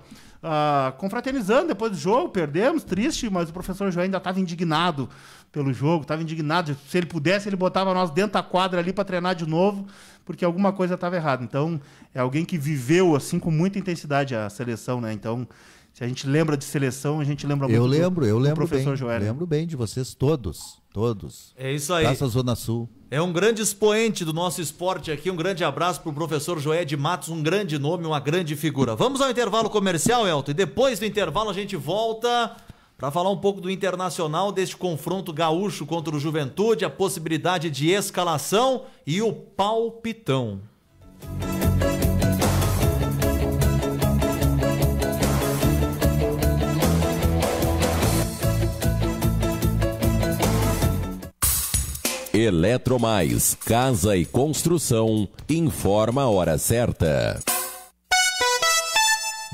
Speaker 5: confraternizando depois do jogo, perdemos, triste, mas o professor Joé ainda estava indignado pelo jogo, estava indignado. Se ele pudesse, ele botava nós dentro da quadra ali para treinar de novo, porque alguma coisa estava errada. Então, é alguém que viveu assim com muita intensidade a seleção, né? Então, se a gente lembra de seleção, a gente lembra muito. Eu lembro, eu lembro professor bem. Joel. Lembro
Speaker 3: bem de vocês todos, todos. É isso aí. Praça Zona Sul.
Speaker 2: É um grande expoente do nosso esporte aqui. Um grande abraço para o professor Joé de Matos, um grande nome, uma grande figura. Vamos ao intervalo comercial, Elton. E depois do intervalo a gente volta para falar um pouco do internacional, deste confronto gaúcho contra o Juventude, a possibilidade de escalação e o palpitão.
Speaker 1: Eletromais Casa e Construção informa a hora certa.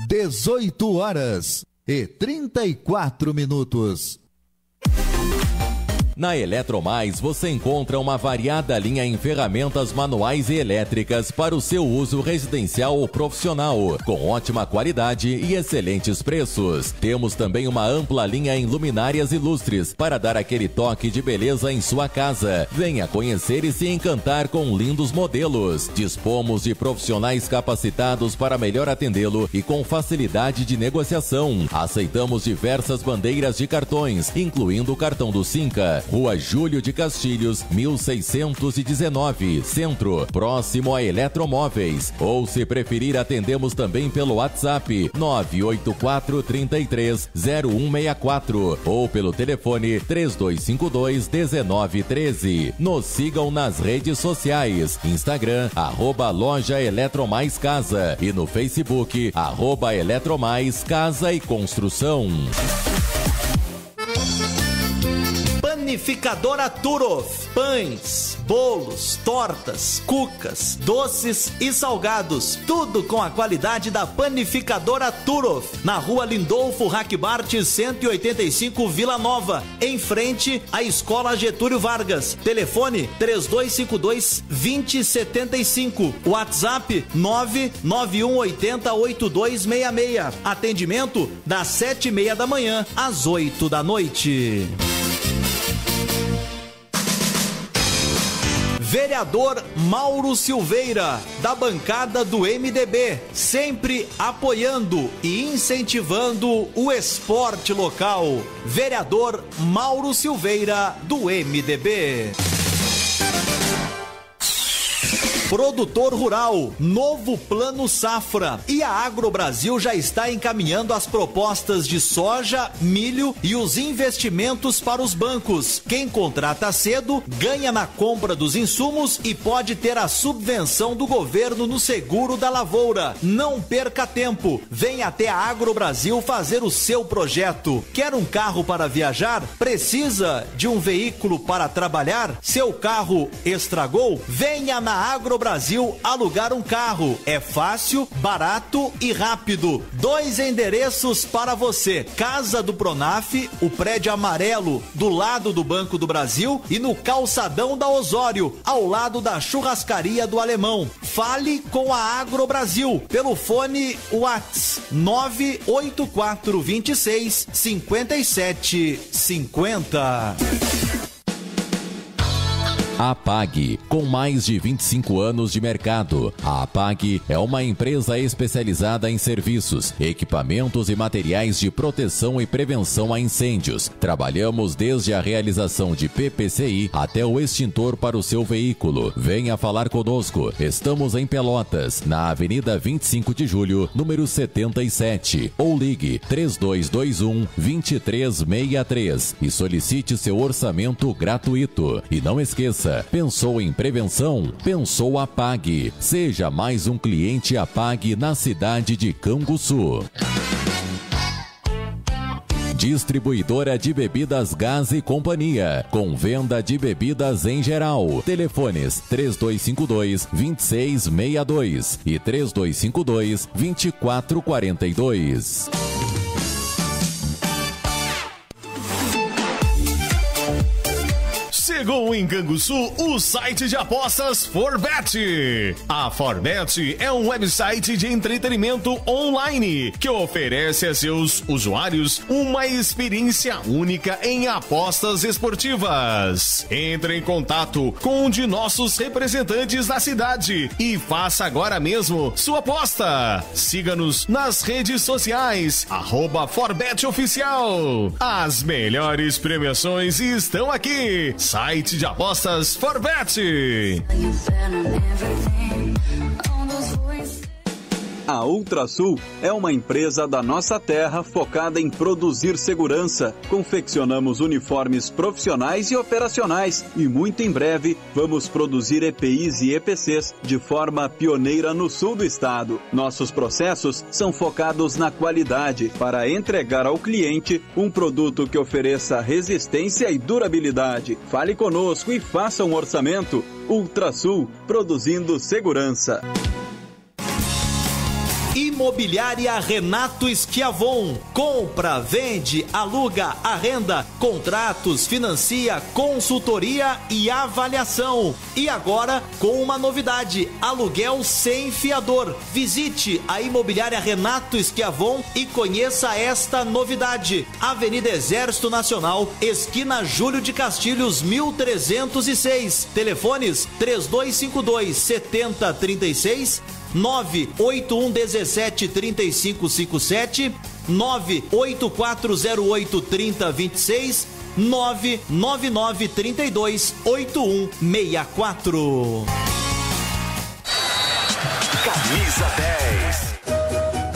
Speaker 1: 18
Speaker 3: horas e 34 minutos.
Speaker 1: Na Eletromais você encontra uma variada linha em ferramentas manuais e elétricas para o seu uso residencial ou profissional, com ótima qualidade e excelentes preços. Temos também uma ampla linha em luminárias ilustres para dar aquele toque de beleza em sua casa. Venha conhecer e se encantar com lindos modelos. Dispomos de profissionais capacitados para melhor atendê-lo e com facilidade de negociação. Aceitamos diversas bandeiras de cartões, incluindo o cartão do Cinca. Rua Júlio de Castilhos, 1619, Centro, próximo a Eletromóveis. Ou, se preferir, atendemos também pelo WhatsApp 984330164 ou pelo telefone 3252-1913. Nos sigam nas redes sociais, Instagram, arroba loja Eletromais Casa e no Facebook, arroba Eletromais Casa e Construção.
Speaker 2: Panificadora Turov. Pães, bolos, tortas, cucas, doces e salgados. Tudo com a qualidade da Panificadora Turov. Na rua Lindolfo Hackbart, 185 Vila Nova. Em frente à Escola Getúlio Vargas. Telefone 3252 2075. WhatsApp 99180 8266. Atendimento das sete e meia da manhã às oito da noite. vereador Mauro Silveira, da bancada do MDB, sempre apoiando e incentivando o esporte local. Vereador Mauro Silveira, do MDB. Produtor rural, novo plano safra. E a Agro Brasil já está encaminhando as propostas de soja, milho e os investimentos para os bancos. Quem contrata cedo ganha na compra dos insumos e pode ter a subvenção do governo no seguro da lavoura. Não perca tempo. Vem até a Agro Brasil fazer o seu projeto. Quer um carro para viajar? Precisa de um veículo para trabalhar? Seu carro estragou? Venha na Agro no Brasil alugar um carro. É fácil, barato e rápido. Dois endereços para você: Casa do Pronaf, o prédio amarelo do lado do Banco do Brasil e no calçadão da Osório, ao lado da churrascaria do Alemão. Fale com a Agro Brasil pelo fone Whats 98426 5750.
Speaker 1: A APAG, com mais de 25 anos de mercado, a APAG é uma empresa especializada em serviços, equipamentos e materiais de proteção e prevenção a incêndios. Trabalhamos desde a realização de PPCI até o extintor para o seu veículo. Venha falar conosco. Estamos em Pelotas, na Avenida 25 de Julho, número 77, ou ligue 3221 2363 e solicite seu orçamento gratuito. E não esqueça segurança. Pensou em prevenção? Pensou Apague. Seja mais um cliente Apague na cidade de Canguçu. Distribuidora de Bebidas Gás e Companhia, com venda de bebidas em geral. Telefones 3252-2662 e 3252-2442.
Speaker 2: Chegou em Canguçu o site de apostas Forbet. A Forbet é um website de entretenimento online que oferece a seus usuários uma experiência única em apostas esportivas. Entre em contato com um de nossos representantes da cidade e faça agora mesmo sua aposta. Siga-nos nas redes sociais, arroba Forbet Oficial. As melhores premiações estão aqui. Site site de apostas Forbet. A Ultrasul é uma empresa da nossa terra focada em produzir segurança. Confeccionamos uniformes profissionais e operacionais e muito em breve vamos produzir EPIs e EPCs de forma pioneira no sul do estado. Nossos processos são focados na qualidade para entregar ao cliente um produto que ofereça resistência e durabilidade. Fale conosco e faça um orçamento. Ultrasul, produzindo segurança. Imobiliária Renato Esquiavon. Compra, vende, aluga, arrenda, contratos, financia, consultoria e avaliação. E agora com uma novidade: aluguel sem fiador. Visite a Imobiliária Renato Esquiavon e conheça esta novidade. Avenida Exército Nacional, esquina Júlio de Castilhos, 1306. Telefones 3252 7036 981 17 3557, 98408 3026, 999 32 8164.
Speaker 1: Camisa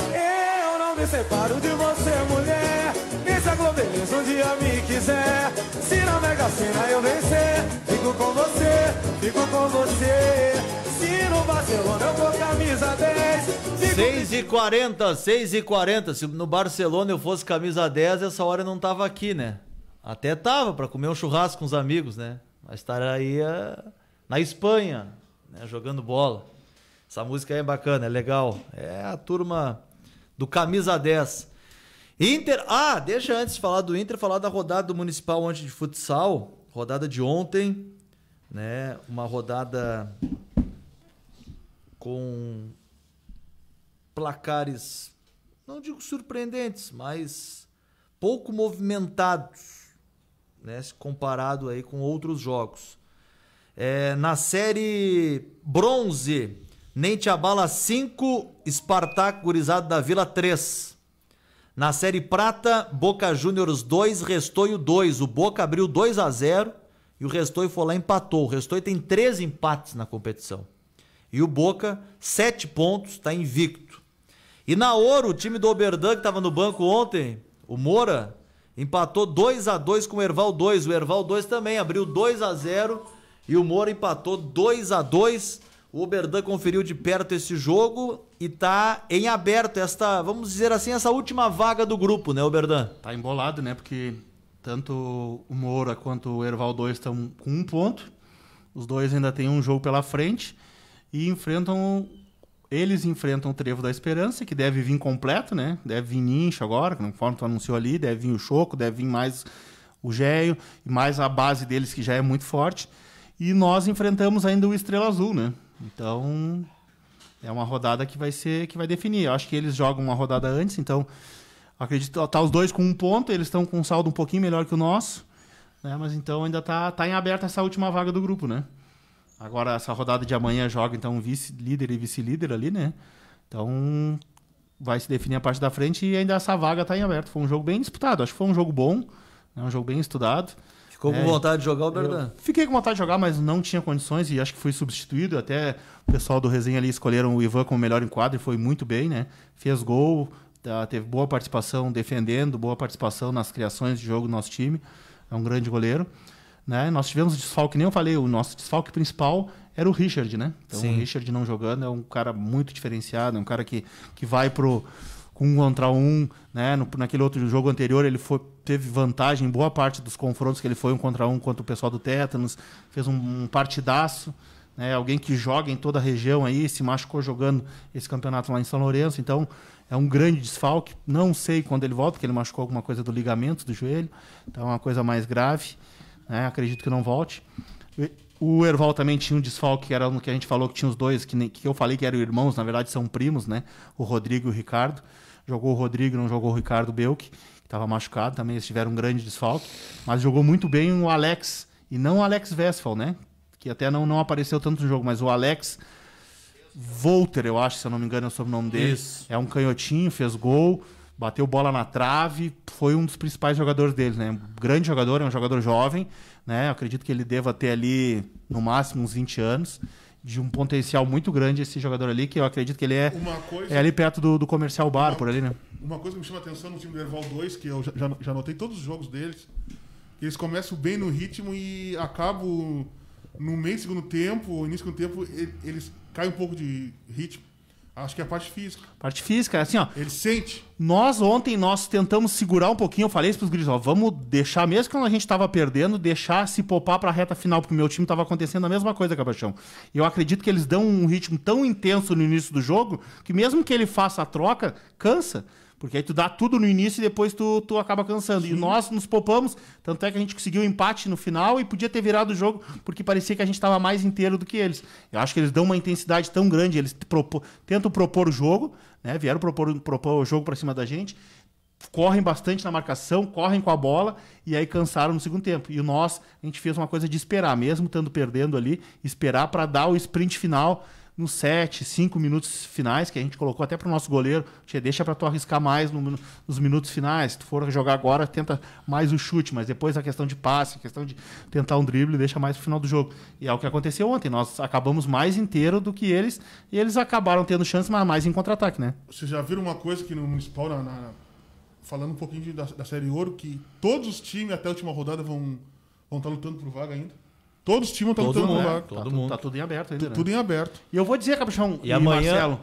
Speaker 1: 10. Eu não me separo de você, mulher. Me se aglomere um dia me quiser. Se na Mega cena
Speaker 2: eu vencer, fico com você, fico com você. Barcelona, eu 6 h 40, 6 h 40. Se no Barcelona eu fosse camisa 10, essa hora eu não tava aqui, né? Até tava para comer um churrasco com os amigos, né? Mas estaria na Espanha, né? jogando bola. Essa música aí é bacana, é legal. É a turma do camisa 10. Inter. Ah, deixa antes de falar do Inter, falar da rodada do Municipal antes de futsal. Rodada de ontem, né? Uma rodada com placares, não digo surpreendentes, mas pouco movimentados, né, comparado aí com outros jogos. É, na série bronze, Nente Abala 5, Spartak Gurizado da Vila 3. Na série prata, Boca Juniors 2, Restoio 2. O Boca abriu 2 a 0 e o Restoio foi lá e empatou. O Restoio tem três empates na competição. E o Boca, sete pontos, está invicto. E na Ouro, o time do Oberdan, que estava no banco ontem, o Moura, empatou 2 a 2 com o Erval 2. O Erval 2 também abriu 2 a 0 e o Moura empatou 2 a 2 O Oberdan conferiu de perto esse jogo e está em aberto esta, vamos dizer assim, essa última vaga do grupo, né, Oberdan?
Speaker 5: Tá embolado, né? Porque tanto o Moura quanto o Erval 2 estão com um ponto. Os dois ainda têm um jogo pela frente e enfrentam. Eles enfrentam o Trevo da Esperança, que deve vir completo, né? Deve vir Nincho agora, conforme tu anunciou ali, deve vir o Choco, deve vir mais o Géio, mais a base deles que já é muito forte. E nós enfrentamos ainda o Estrela Azul, né? Então, é uma rodada que vai ser que vai definir. Eu acho que eles jogam uma rodada antes, então acredito tá os dois com um ponto, eles estão com um saldo um pouquinho melhor que o nosso, né? Mas então ainda tá, tá em aberta essa última vaga do grupo, né? Agora, essa rodada de amanhã joga, então, vice-líder e vice-líder ali, né? Então, vai se definir a parte da frente e ainda essa vaga está em aberto. Foi um jogo bem disputado. Acho que foi um jogo bom, né? um jogo bem estudado. Ficou é, com vontade de jogar o Dardan? Fiquei com vontade de jogar, mas não tinha condições e acho que fui substituído. Até o pessoal do resenha ali escolheram o Ivan como melhor enquadro e foi muito bem, né? Fez gol, tá, teve boa participação defendendo, boa participação nas criações de jogo do nosso time. É um grande goleiro. Né? Nós tivemos desfalque, nem eu falei, o nosso desfalque principal era o Richard, né? Então Sim. o Richard não jogando é um cara muito diferenciado, é um cara que, que vai pro com um contra um, né? No, naquele outro jogo anterior ele foi, teve vantagem em boa parte dos confrontos que ele foi um contra um contra o pessoal do Tétanos, fez um, um partidaço, né? Alguém que joga em toda a região aí, se machucou jogando esse campeonato lá em São Lourenço, então é um grande desfalque. Não sei quando ele volta, porque ele machucou alguma coisa do ligamento do joelho, então é uma coisa mais grave né? acredito que não volte. O Erval também tinha um desfalque, que era o que a gente falou que tinha os dois, que, nem, que eu falei que eram irmãos, na verdade são primos, né? O Rodrigo e o Ricardo. Jogou o Rodrigo, não jogou o Ricardo Belk, que estava machucado também, eles tiveram um grande desfalque. Mas jogou muito bem o Alex, e não o Alex Vesfal, né? Que até não, não apareceu tanto no jogo, mas o Alex Volter, eu acho, se eu não me engano é o sobrenome dele. Isso. É um canhotinho, fez gol bateu bola na trave, foi um dos principais jogadores dele, né? Um grande jogador, é um jogador jovem, né? Eu acredito que ele deva ter ali no máximo uns 20 anos. De um potencial muito grande esse jogador ali, que eu acredito que ele é, coisa... é ali perto do, do comercial bar, uma, por ali, né?
Speaker 4: Uma coisa que me chama atenção no time do Erval 2, que eu já, já, notei todos os jogos deles, eles começam bem no ritmo e acabam no meio do segundo tempo, início do segundo tempo, eles caem um pouco de ritmo. Acho que é a parte física.
Speaker 5: Parte física, é assim, ó. Ele sente. Nós ontem nós tentamos segurar um pouquinho, eu falei isso pros guris, ó, vamos deixar mesmo quando a gente tava perdendo, deixar se poupar para a reta final, porque o meu time tava acontecendo a mesma coisa, Cabachão. Eu acredito que eles dão um ritmo tão intenso no início do jogo, que mesmo que ele faça a troca, cansa. Porque aí tu dá tudo no início e depois tu, tu acaba cansando. Sim. E nós nos poupamos, tanto é que a gente conseguiu o um empate no final e podia ter virado o jogo, porque parecia que a gente estava mais inteiro do que eles. Eu acho que eles dão uma intensidade tão grande, eles propo, tentam propor o jogo, né? Vieram propor, propor o jogo para cima da gente, correm bastante na marcação, correm com a bola e aí cansaram no segundo tempo. E nós, a gente fez uma coisa de esperar, mesmo estando perdendo ali, esperar para dar o sprint final nos 7, 5 minutos finais, que a gente colocou até para o nosso goleiro, deixa para tu arriscar mais no, nos minutos finais. Se tu for jogar agora, tenta mais o chute, mas depois a questão de passe, a questão de tentar um drible, deixa mais para o final do jogo. E é o que aconteceu ontem. Nós acabamos mais inteiro do que eles, e eles acabaram tendo chance, mas mais em contra-ataque, né?
Speaker 4: Vocês já viram uma coisa que no Municipal, na, na, falando um pouquinho de, da, da Série Ouro, que todos os times até a última rodada vão, vão estar tá lutando por vaga ainda? Todos os times estão todo mundo, lá. É, todo tá, mundo. Tá
Speaker 5: tudo em aberto ainda. Né? Tudo
Speaker 4: em aberto. E eu vou dizer, Caprichão e, e
Speaker 5: amanhã... Marcelo,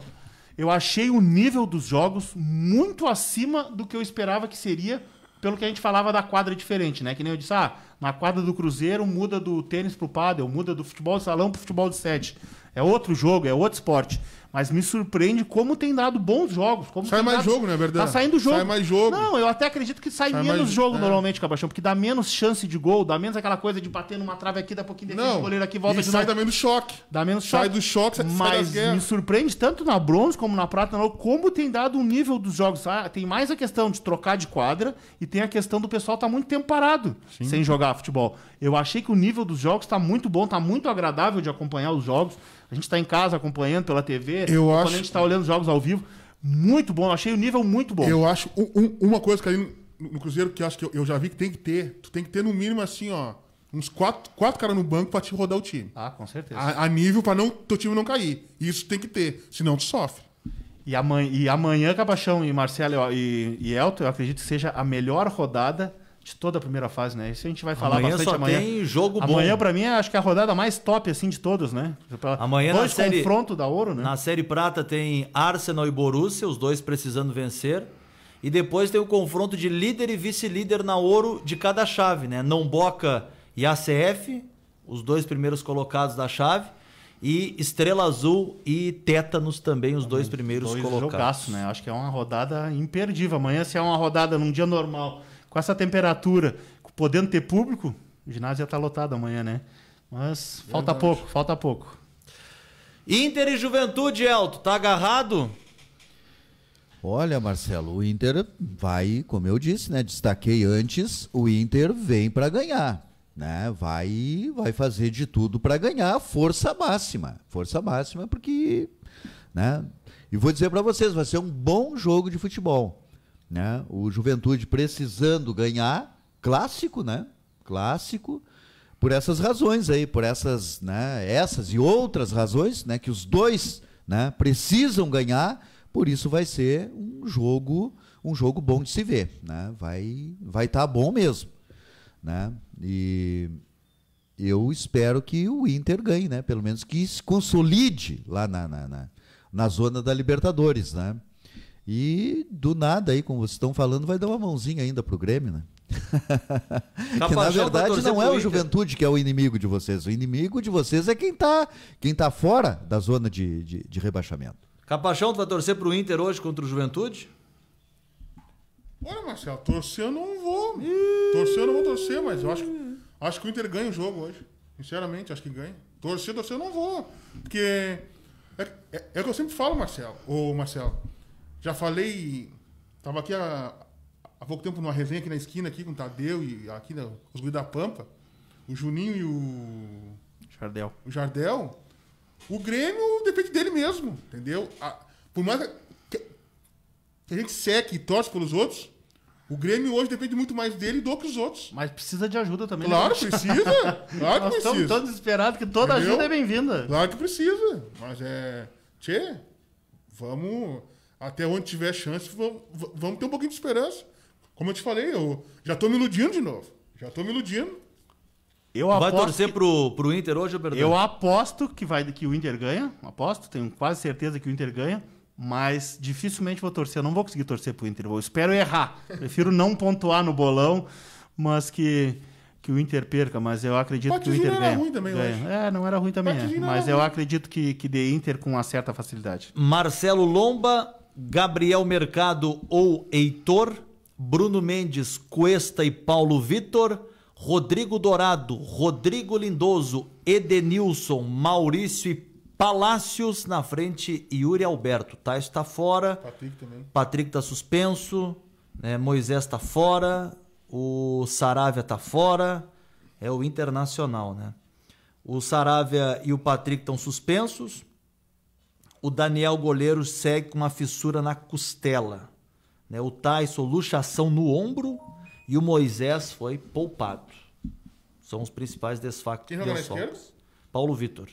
Speaker 5: eu achei o nível dos jogos muito acima do que eu esperava que seria, pelo que a gente falava da quadra diferente, né? Que nem eu disse, ah, na quadra do Cruzeiro muda do tênis pro pádel, muda do futebol de salão pro futebol de sede. É outro jogo, é outro esporte. Mas me surpreende como tem dado bons jogos. Como sai mais dado... jogo, não né, é verdade? Tá saindo jogo. Sai mais jogo. Não, eu até acredito que sai, sai menos mais... jogo é. normalmente, Cabachão, porque dá menos chance de gol, dá menos aquela coisa de bater numa trave aqui, dá pouquinho defende não. o goleiro aqui, volta e de sai também do choque. Dá menos choque. Sai do choque, sai Mas sai me surpreende tanto na bronze como na prata, não, como tem dado o um nível dos jogos. Ah, tem mais a questão de trocar de quadra e tem a questão do pessoal estar tá muito tempo parado Sim. sem jogar futebol. Eu achei que o nível dos jogos está muito bom, está muito agradável de acompanhar os jogos. A gente está em casa acompanhando pela TV,
Speaker 4: eu acho... quando a gente está olhando os jogos ao vivo. Muito bom, eu achei o nível muito bom. Eu acho. Um, uma coisa que aí no, Cruzeiro que eu acho que eu, eu, já vi que tem que ter. Tu tem que ter no mínimo assim, ó. Uns quatro, quatro caras no banco para te rodar o time.
Speaker 5: Ah, com certeza.
Speaker 4: A, a nível para não teu time não cair. Isso tem que ter, senão tu sofre. E amanhã, e amanhã Capachão e Marcelo e, e Elton, eu acredito
Speaker 5: que seja a melhor rodada de toda a primeira fase, né? Isso a gente vai falar amanhã bastante só amanhã. Tem jogo amanhã, bom. Amanhã, pra mim, é, acho que é a rodada mais top, assim, de todos, né?
Speaker 2: amanhã dois na série, confronto da ouro, né? Na série prata tem Arsenal e Borussia, os dois precisando vencer. E depois tem o confronto de líder e vice-líder na ouro de cada chave, né? Não Boca e ACF, os dois primeiros colocados da chave. E Estrela Azul e Tétanos também, os dois primeiros dois colocados. Jogaço, né? Acho que é uma rodada imperdível. Amanhã, se é uma rodada
Speaker 5: num dia normal com essa temperatura, podendo ter público, o ginásio já está lotado amanhã,
Speaker 3: né? Mas Verdade. falta pouco, falta
Speaker 2: pouco. Inter e Juventude, Elton, tá agarrado?
Speaker 3: Olha, Marcelo, o Inter vai, como eu disse, né? Destaquei antes, o Inter vem para ganhar, né? Vai, vai fazer de tudo para ganhar, força máxima, força máxima, porque, né? E vou dizer para vocês, vai ser um bom jogo de futebol. Né? O Juventude precisando ganhar, clássico, né? Clássico, por essas razões aí, por essas, né? Essas e outras razões, né? Que os dois, né? Precisam ganhar, por isso vai ser um jogo, um jogo bom de se ver, né? Vai, vai estar tá bom mesmo, né? E eu espero que o Inter ganhe, né? Pelo menos que se consolide lá na, na, na, na zona da Libertadores, né? E do nada aí, como vocês estão falando, vai dar uma mãozinha ainda pro Grêmio, né? que na verdade não é o Juventude que é o inimigo de vocês. O inimigo de vocês é quem tá, quem tá fora da zona de, de, de rebaixamento.
Speaker 2: Capachão, tu vai torcer pro Inter hoje contra o Juventude?
Speaker 4: Olha, Marcelo, torcer eu não vou. Torcer eu não vou torcer, mas eu acho, acho que o Inter ganha o jogo hoje. Sinceramente, acho que ganha. Torcer, torcer eu não vou. Porque é, é, é o que eu sempre falo, Marcelo. Ô, Marcelo. Já falei. Tava aqui há, há pouco tempo numa resenha aqui na esquina aqui com o Tadeu e aqui na, os Guia da Pampa. O Juninho e o. Jardel. O Jardel. O Grêmio depende dele mesmo, entendeu? A, por mais que, que a gente seque e torce pelos outros, o Grêmio hoje depende muito mais dele do que os outros. Mas precisa de ajuda também. Né, claro, né? precisa. Claro que Nós precisa. Estamos tão desesperados que toda Entendeu? ajuda é bem-vinda. Claro que precisa. Mas é. Tchê, vamos. Até onde tiver chance, vamos, vamos ter um pouquinho de esperança. Como eu te falei, eu já estou me iludindo de novo. Já estou me iludindo. Eu vai torcer
Speaker 2: que... pro, pro Inter hoje ou Eu
Speaker 5: aposto que, vai, que o Inter ganha. Aposto, tenho quase certeza que o Inter ganha. Mas dificilmente vou torcer. Eu não vou conseguir torcer pro Inter. Eu espero errar. Prefiro não pontuar no bolão, mas que, que o Inter perca. Mas eu acredito que o Inter ganha. era ruim também ganha. hoje. É, não era ruim também. É. Mas eu ruim. acredito que, que dê Inter com uma certa facilidade.
Speaker 2: Marcelo Lomba Gabriel Mercado ou Heitor, Bruno Mendes, Cuesta e Paulo Vitor, Rodrigo Dourado, Rodrigo Lindoso, Edenilson, Maurício e Palácios na frente e Yuri Alberto. Tá está fora.
Speaker 3: Patrick também.
Speaker 2: Patrick está suspenso. Né? Moisés está fora. O Saravia está fora. É o Internacional, né? O Saravia e o Patrick estão suspensos o Daniel Goleiro segue com uma fissura na costela. Né? O Tyson, luxação no ombro e o Moisés foi poupado. São os principais desfactos. Quem joga Paulo Vitor.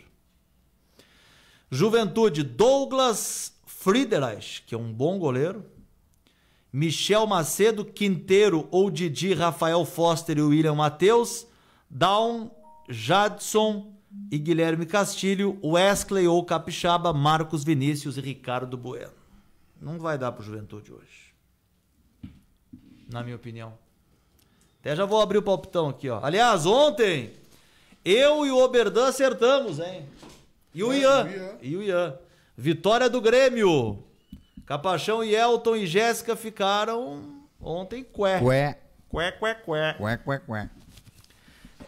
Speaker 2: Juventude, Douglas Friedreich, que é um bom goleiro. Michel Macedo, Quinteiro ou Didi, Rafael Foster e William Matheus. Down, Jadson, e Guilherme Castilho, Wesley ou Capixaba, Marcos Vinícius e Ricardo Bueno. Não vai dar pro Juventude hoje. Na minha opinião. Até já vou abrir o palpitão aqui, ó. Aliás, ontem eu e o Oberdan acertamos, hein? E o é, Ian. Ian. E o Ian. Vitória do Grêmio. Capachão e Elton e Jéssica ficaram ontem
Speaker 3: cué. Cué.
Speaker 2: Cué, cué, cué.
Speaker 3: Cué, cué, cué.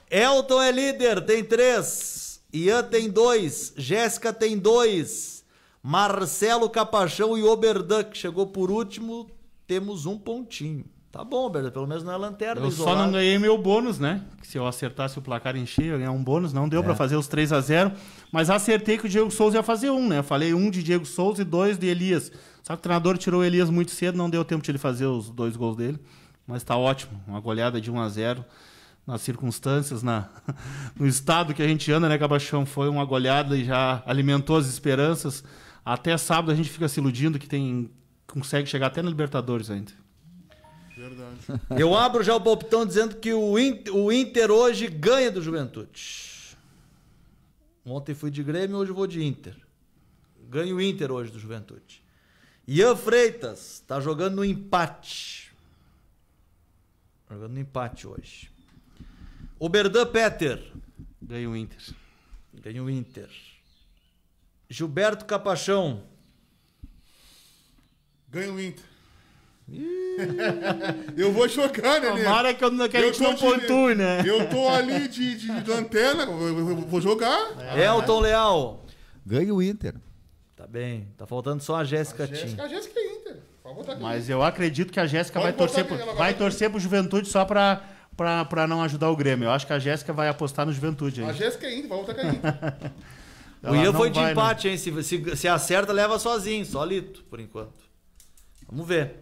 Speaker 2: Elton é líder, tem três. Ian tem dois. Jéssica tem dois. Marcelo Capachão e Oberdan, que chegou por último, temos um pontinho. Tá bom, Oberdan, pelo menos não é lanterna. Eu isolado. só não
Speaker 5: ganhei meu bônus, né? Que se eu acertasse o placar em cheio, eu ia ganhar um bônus. Não deu é. para fazer os 3 a 0 Mas acertei que o Diego Souza ia fazer um, né? Eu falei um de Diego Souza e dois de Elias. Só que o treinador tirou o Elias muito cedo, não deu tempo de ele fazer os dois gols dele. Mas tá ótimo. Uma goleada de 1 a 0 nas circunstâncias, na, no estado que a gente anda, né, Cabachão? Foi uma goleada e já alimentou as esperanças. Até sábado a gente fica se iludindo que tem consegue chegar até na Libertadores ainda.
Speaker 4: Verdade.
Speaker 2: Eu abro já o palpitão dizendo que o Inter, o Inter hoje ganha do Juventude. Ontem fui de Grêmio, hoje vou de Inter. Ganho o Inter hoje do Juventude. Ian Freitas está jogando no empate. Jogando no empate hoje. Oberdan Peter. Ganha o Inter. Ganha o Inter. Gilberto Capachão.
Speaker 4: Ganha o Inter. eu vou
Speaker 3: chocar, né, Lê? Tomara que, eu, não quero que não pontue, né? Eu tô ali
Speaker 4: de, de, de lanterna, eu, vou jogar. É. Elton Leal.
Speaker 3: Ganha o Inter.
Speaker 2: Tá bem, tá faltando só a Jéssica Tim.
Speaker 4: A Jéssica é Inter. Mas eu
Speaker 2: acredito que a Jéssica vai torcer,
Speaker 4: vai
Speaker 5: torcer pro Juventude só pra para não ajudar o Grêmio. Eu acho que a Jéssica vai apostar no Juventude. Aí. A
Speaker 2: Jéssica ainda, vai voltar caindo. o Ian foi de né? empate, hein? Se, se, se acerta, leva sozinho, só Lito, por enquanto. Vamos ver.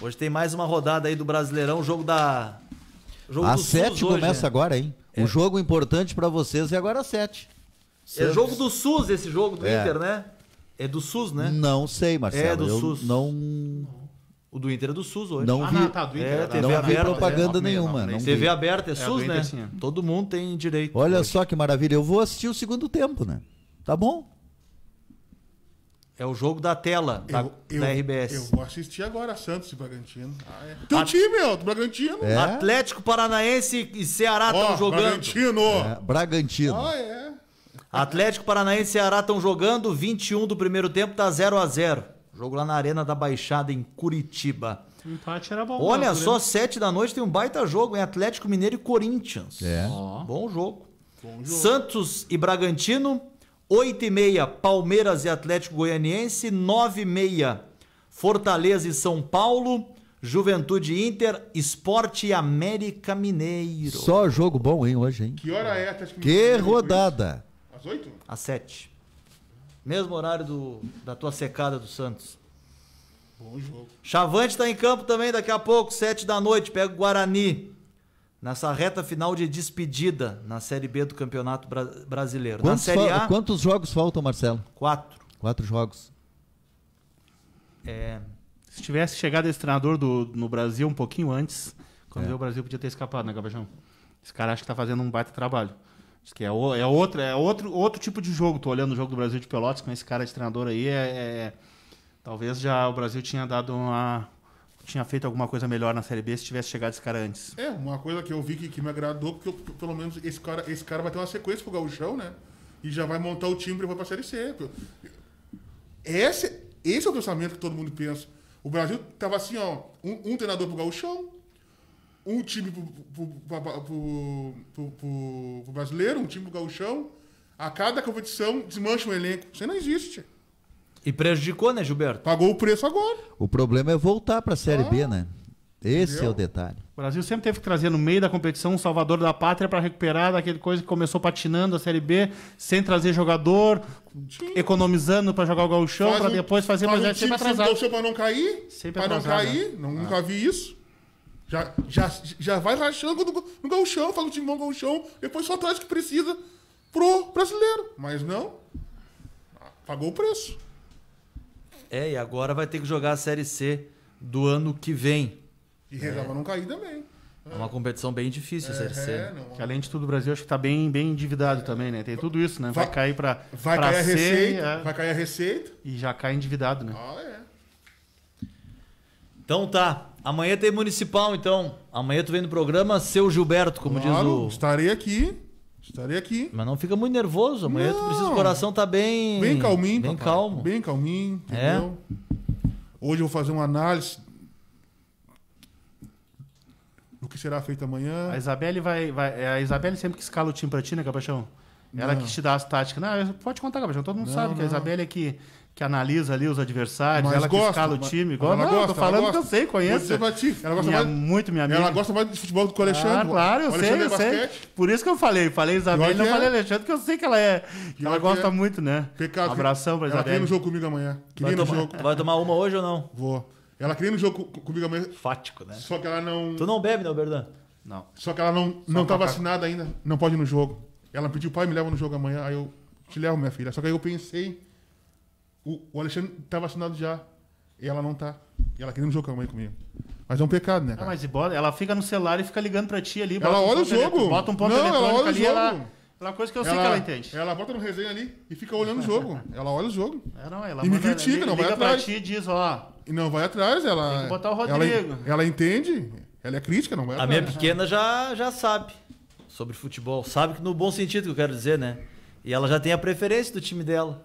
Speaker 2: Hoje tem mais uma rodada aí do Brasileirão, jogo da. Jogo a 7 começa né?
Speaker 3: agora, hein? É. jogo importante para vocês e agora a 7.
Speaker 2: É jogo do SUS esse jogo do é. Inter, né? É do SUS, né? Não sei, Marcelo. É do eu SUS. Não o do Inter é do SUS hoje. Não ah, vi, não, tá, do Inter, é, tá, tá. não vi né? propaganda é, nenhuma. Não, né? não TV vi. aberta, é, é SUS, Inter, né? Sim, é.
Speaker 3: Todo mundo tem direito. Olha hoje. só que maravilha. Eu vou assistir o segundo tempo, né? Tá bom? É o jogo
Speaker 4: da tela eu, da, eu,
Speaker 3: da, RBS. Eu
Speaker 4: vou assistir agora Santos e Bragantino. Ah, é. Teu At... time, ó, do Bragantino. É.
Speaker 2: Atlético Paranaense e Ceará estão oh, jogando. Bragantino! É, Bragantino. Ah, é. Atlético Paranaense e Ceará estão jogando. 21 do primeiro tempo, tá 0 a 0 Jogo lá na Arena da Baixada, em Curitiba. empate era bom. Olha só, né? sete da noite tem um baita jogo em Atlético Mineiro e Corinthians. É. Oh. Bom, jogo. bom jogo. Santos e Bragantino. 8 e meia, Palmeiras e Atlético Goianiense. 9 e meia, Fortaleza e São Paulo. Juventude Inter, Esporte e América Mineiro.
Speaker 3: Só jogo bom, hein, hoje, hein? Que
Speaker 2: hora é, Atlético Que rodada. Às 8? Às 7. Mesmo horário do, da tua secada do Santos. Bom jogo. Chavante está em campo também daqui a pouco, sete da noite. Pega o Guarani. Nessa reta final de despedida na Série B do Campeonato Bra Brasileiro. Quantos, na Série
Speaker 3: A. Quantos jogos faltam, Marcelo? Quatro. Quatro jogos.
Speaker 2: É...
Speaker 5: Se tivesse chegado esse treinador do, no Brasil um pouquinho antes, quando é. o Brasil podia ter escapado, né, Gabajão? Esse cara acho que está fazendo um baita trabalho. Acho que é, o, é, outro, é outro, outro tipo de jogo. Tô olhando o jogo do Brasil de Pelotas com esse cara de treinador aí. É, é, é, talvez já o Brasil tinha dado uma. Tinha feito alguma coisa melhor na Série B se tivesse chegado esse cara antes.
Speaker 4: É, uma coisa que eu vi que, que me agradou, porque eu, pelo menos esse cara, esse cara vai ter uma sequência pro Gauchão, né? E já vai montar o time pra ir pra Série C. Esse, esse é o pensamento que todo mundo pensa. O Brasil tava assim, ó, um, um treinador pro Gauchão, um time pro, brasileiro, um time pro gauchão. A cada competição desmancha o um elenco. Isso não existe.
Speaker 2: E prejudicou, né, Gilberto? Pagou o preço
Speaker 4: agora.
Speaker 3: O problema é voltar para a Série ah, B, né? Esse entendeu? é o detalhe.
Speaker 5: O Brasil sempre teve que trazer no meio da competição um salvador da pátria para recuperar daquele coisa que começou patinando a Série B, sem trazer jogador, Sim. economizando para jogar o gauchão, para depois fazer faz projeto um sempre atrasado.
Speaker 4: Para não cair, para não cair, né? nunca ah. vi isso. Já, já, já vai rachando no, no gauchão, fala o timão gauchão, depois só traz o que precisa pro brasileiro. Mas não, pagou o preço.
Speaker 2: É, e agora vai ter que jogar a Série C do ano que vem. E
Speaker 4: rezar é. não cair também.
Speaker 2: É uma competição bem difícil, é, a Série C. É, é que Além de tudo, o Brasil acho que está bem, bem
Speaker 5: endividado é. também, né? Tem tudo isso, né? Vai, vai cair para vai pra cair C, receita, é.
Speaker 4: vai cair a receita e já cai
Speaker 2: endividado, né? Ah, é. Então tá. Amanhã tem municipal, então. Amanhã tu vem no programa, seu Gilberto, como claro, diz o. Estarei aqui. Estarei aqui. Mas não fica muito nervoso. Amanhã não. tu precisa, o coração tá bem. Bem calminho, Bem papai. calmo.
Speaker 4: Bem calminho, é? entendeu? É. Hoje eu vou fazer uma análise do que será feito amanhã. A
Speaker 5: Isabelle vai. vai é, a Isabelle sempre que escala o time pra ti, né, Capachão? Ela não. que te dá as táticas. Não, pode contar, Capachão. Todo mundo não, sabe que a Isabelle é que que analisa ali os adversários, mas ela gosta, que escala o time. Igual, ela não, gosta, eu tô falando que eu sei, conheço. Ela gosta minha, mais, muito minha amiga. Ela gosta
Speaker 4: mais de futebol do que o ah, Alexandre. Ah, claro, eu sei, é eu sei.
Speaker 5: Por isso que eu falei. Falei Isabel, não é. falei
Speaker 4: Alexandre, que eu sei que ela é... Que ela, gosta é. muito, né? Pecado. Abração pra Isabel. Ela queria no jogo comigo amanhã. Queria no jogo. Vai tomar uma hoje ou não? Vou. Ela queria no jogo comigo amanhã. Fático, né? Só que ela não... Tu não bebe, não, Berdan? Não. Só que ela não, não tá vacinada ainda. Não pode ir no jogo. Ela pediu, pai, me leva no jogo amanhã. Aí eu te levo, minha filha. Só que aí eu pensei o, o Alexandre tá vacinado já. E ela não tá. E ela querendo jogar mãe comigo. Mas é um pecado, né? Cara? Ah, mas
Speaker 5: bota, ela fica no celular e fica ligando pra ti ali. Ela um olha o jogo. Bota um ponto não, ela olha o jogo. Ela, é
Speaker 4: ela coisa que eu ela, sei que ela entende. Ela bota no resenha ali e fica olhando o jogo. Ela olha o jogo. É, não, ela e me critica, liga, não vai liga atrás. Liga pra ti e diz, ó... E não vai atrás, ela... Tem que botar o Rodrigo. Ela, ela entende, ela é crítica, não vai A atrás. A minha
Speaker 2: pequena já, já sabe sobre futebol. Sabe que no bom sentido que eu quero dizer, né? E ela já tem a preferência do time dela.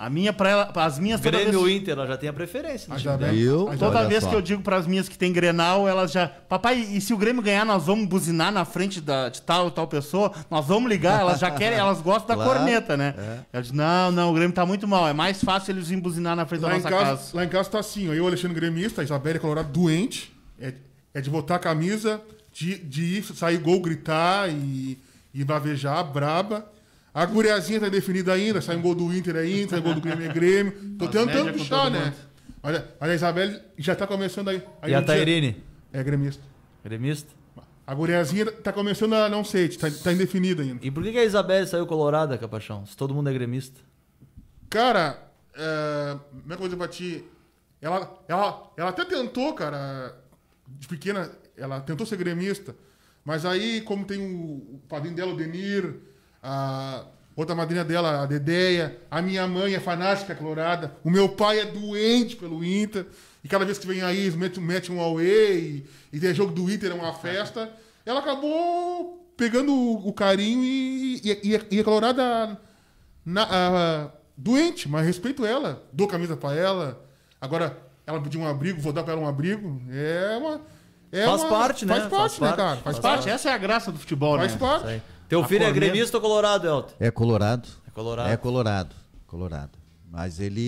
Speaker 2: A minha para ela, as minhas Grêmio vez... Inter, ela já tem a preferência. Ainda bem. Eu, toda vez que eu
Speaker 5: digo para as minhas que tem Grenal, elas já, papai, e se o Grêmio ganhar, nós vamos buzinar na frente da, de tal tal pessoa, nós vamos ligar, elas já querem, elas gostam da corneta, né?
Speaker 4: É. Eu digo, não, não, o Grêmio tá muito mal, é mais fácil eles irem buzinar na frente lá da nossa casa, casa, Lá em casa tá assim, ó, eu, Alexandre Gremista, a Isabelle Colorado doente, é, é de botar a camisa, de, de ir, sair gol, gritar e, e bravejar, braba. A guriazinha tá definida ainda, sai um gol do Inter aí, sai um gol do Grêmio é Grêmio. Tô tentando puxar, né? Olha, olha, a Isabelle já tá começando aí. aí e a Tairine? É gremista. Gremista? A guriazinha tá começando a não sei, tá, tá indefinida ainda. E por que, que a Isabelle saiu colorada, Capachão? Se todo mundo é gremista. Cara, é... minha coisa pra ti. Ela, ela, ela até tentou, cara, de pequena, ela tentou ser gremista, mas aí, como tem o, o padrinho dela, o Denir a outra madrinha dela, a Dedeia, a minha mãe é fanática colorada, o meu pai é doente pelo Inter, e cada vez que vem aí mete, mete um away, e, tem jogo do Inter, é uma festa. Ela acabou pegando o, carinho e, e, e, a é colorada na, a, doente, mas respeito ela, dou camisa para ela. Agora, ela pediu um abrigo, vou dar para ela um abrigo. É uma. É faz uma, parte, né? Faz parte, faz né, parte, cara? Faz, faz parte. parte. Essa é a graça do futebol, faz né?
Speaker 2: Faz parte. Teu filho é gremista ou
Speaker 3: colorado, Elton? É colorado. É colorado. É colorado. Colorado. Mas ele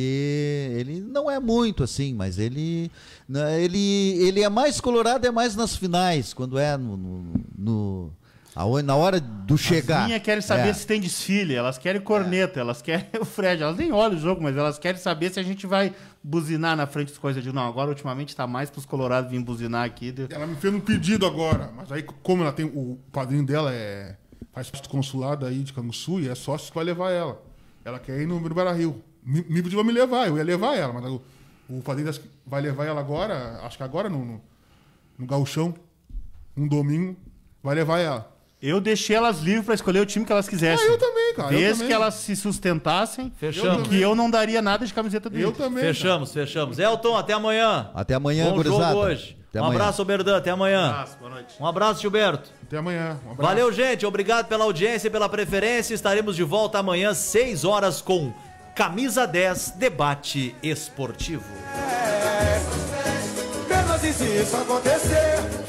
Speaker 3: ele não é muito assim, mas ele né, ele ele é mais colorado é mais nas finais, quando é no, no, no na hora do chegar. As minhas querem saber é. se
Speaker 5: tem desfile, elas querem corneta, é. elas querem o Fred, elas nem olham o jogo, mas elas querem saber se a gente vai buzinar na frente das coisas. de não, agora ultimamente está mais para os colorados virem buzinar aqui. Ela me
Speaker 4: fez um pedido agora, mas aí como ela tem, o padrinho dela é faz parte do consulado aí de Canguçu e é sócio que vai levar ela. Ela quer ir no, no Rio. Me, me pediu me levar, eu ia levar ela, mas o, o Fazenda vai levar ela agora, acho que agora no, no, no Gauchão, um domingo, vai levar ela. Eu deixei elas livres para escolher o time que elas
Speaker 5: quisessem. Ah, eu também, cara. Desde também. que elas se sustentassem,
Speaker 2: fechamos. que eu
Speaker 5: não daria nada de camiseta do Eu
Speaker 2: também. Fechamos, cara. fechamos. Elton, até amanhã. Até amanhã, Bom gurizada. jogo hoje. Até um amanhã. abraço, Berdan. Até amanhã. Um abraço, boa noite. Um abraço, Gilberto. Até amanhã. Um Valeu, gente. Obrigado pela audiência e pela preferência. Estaremos de volta amanhã, 6 horas, com Camisa 10 Debate
Speaker 3: Esportivo. É,
Speaker 2: é, é,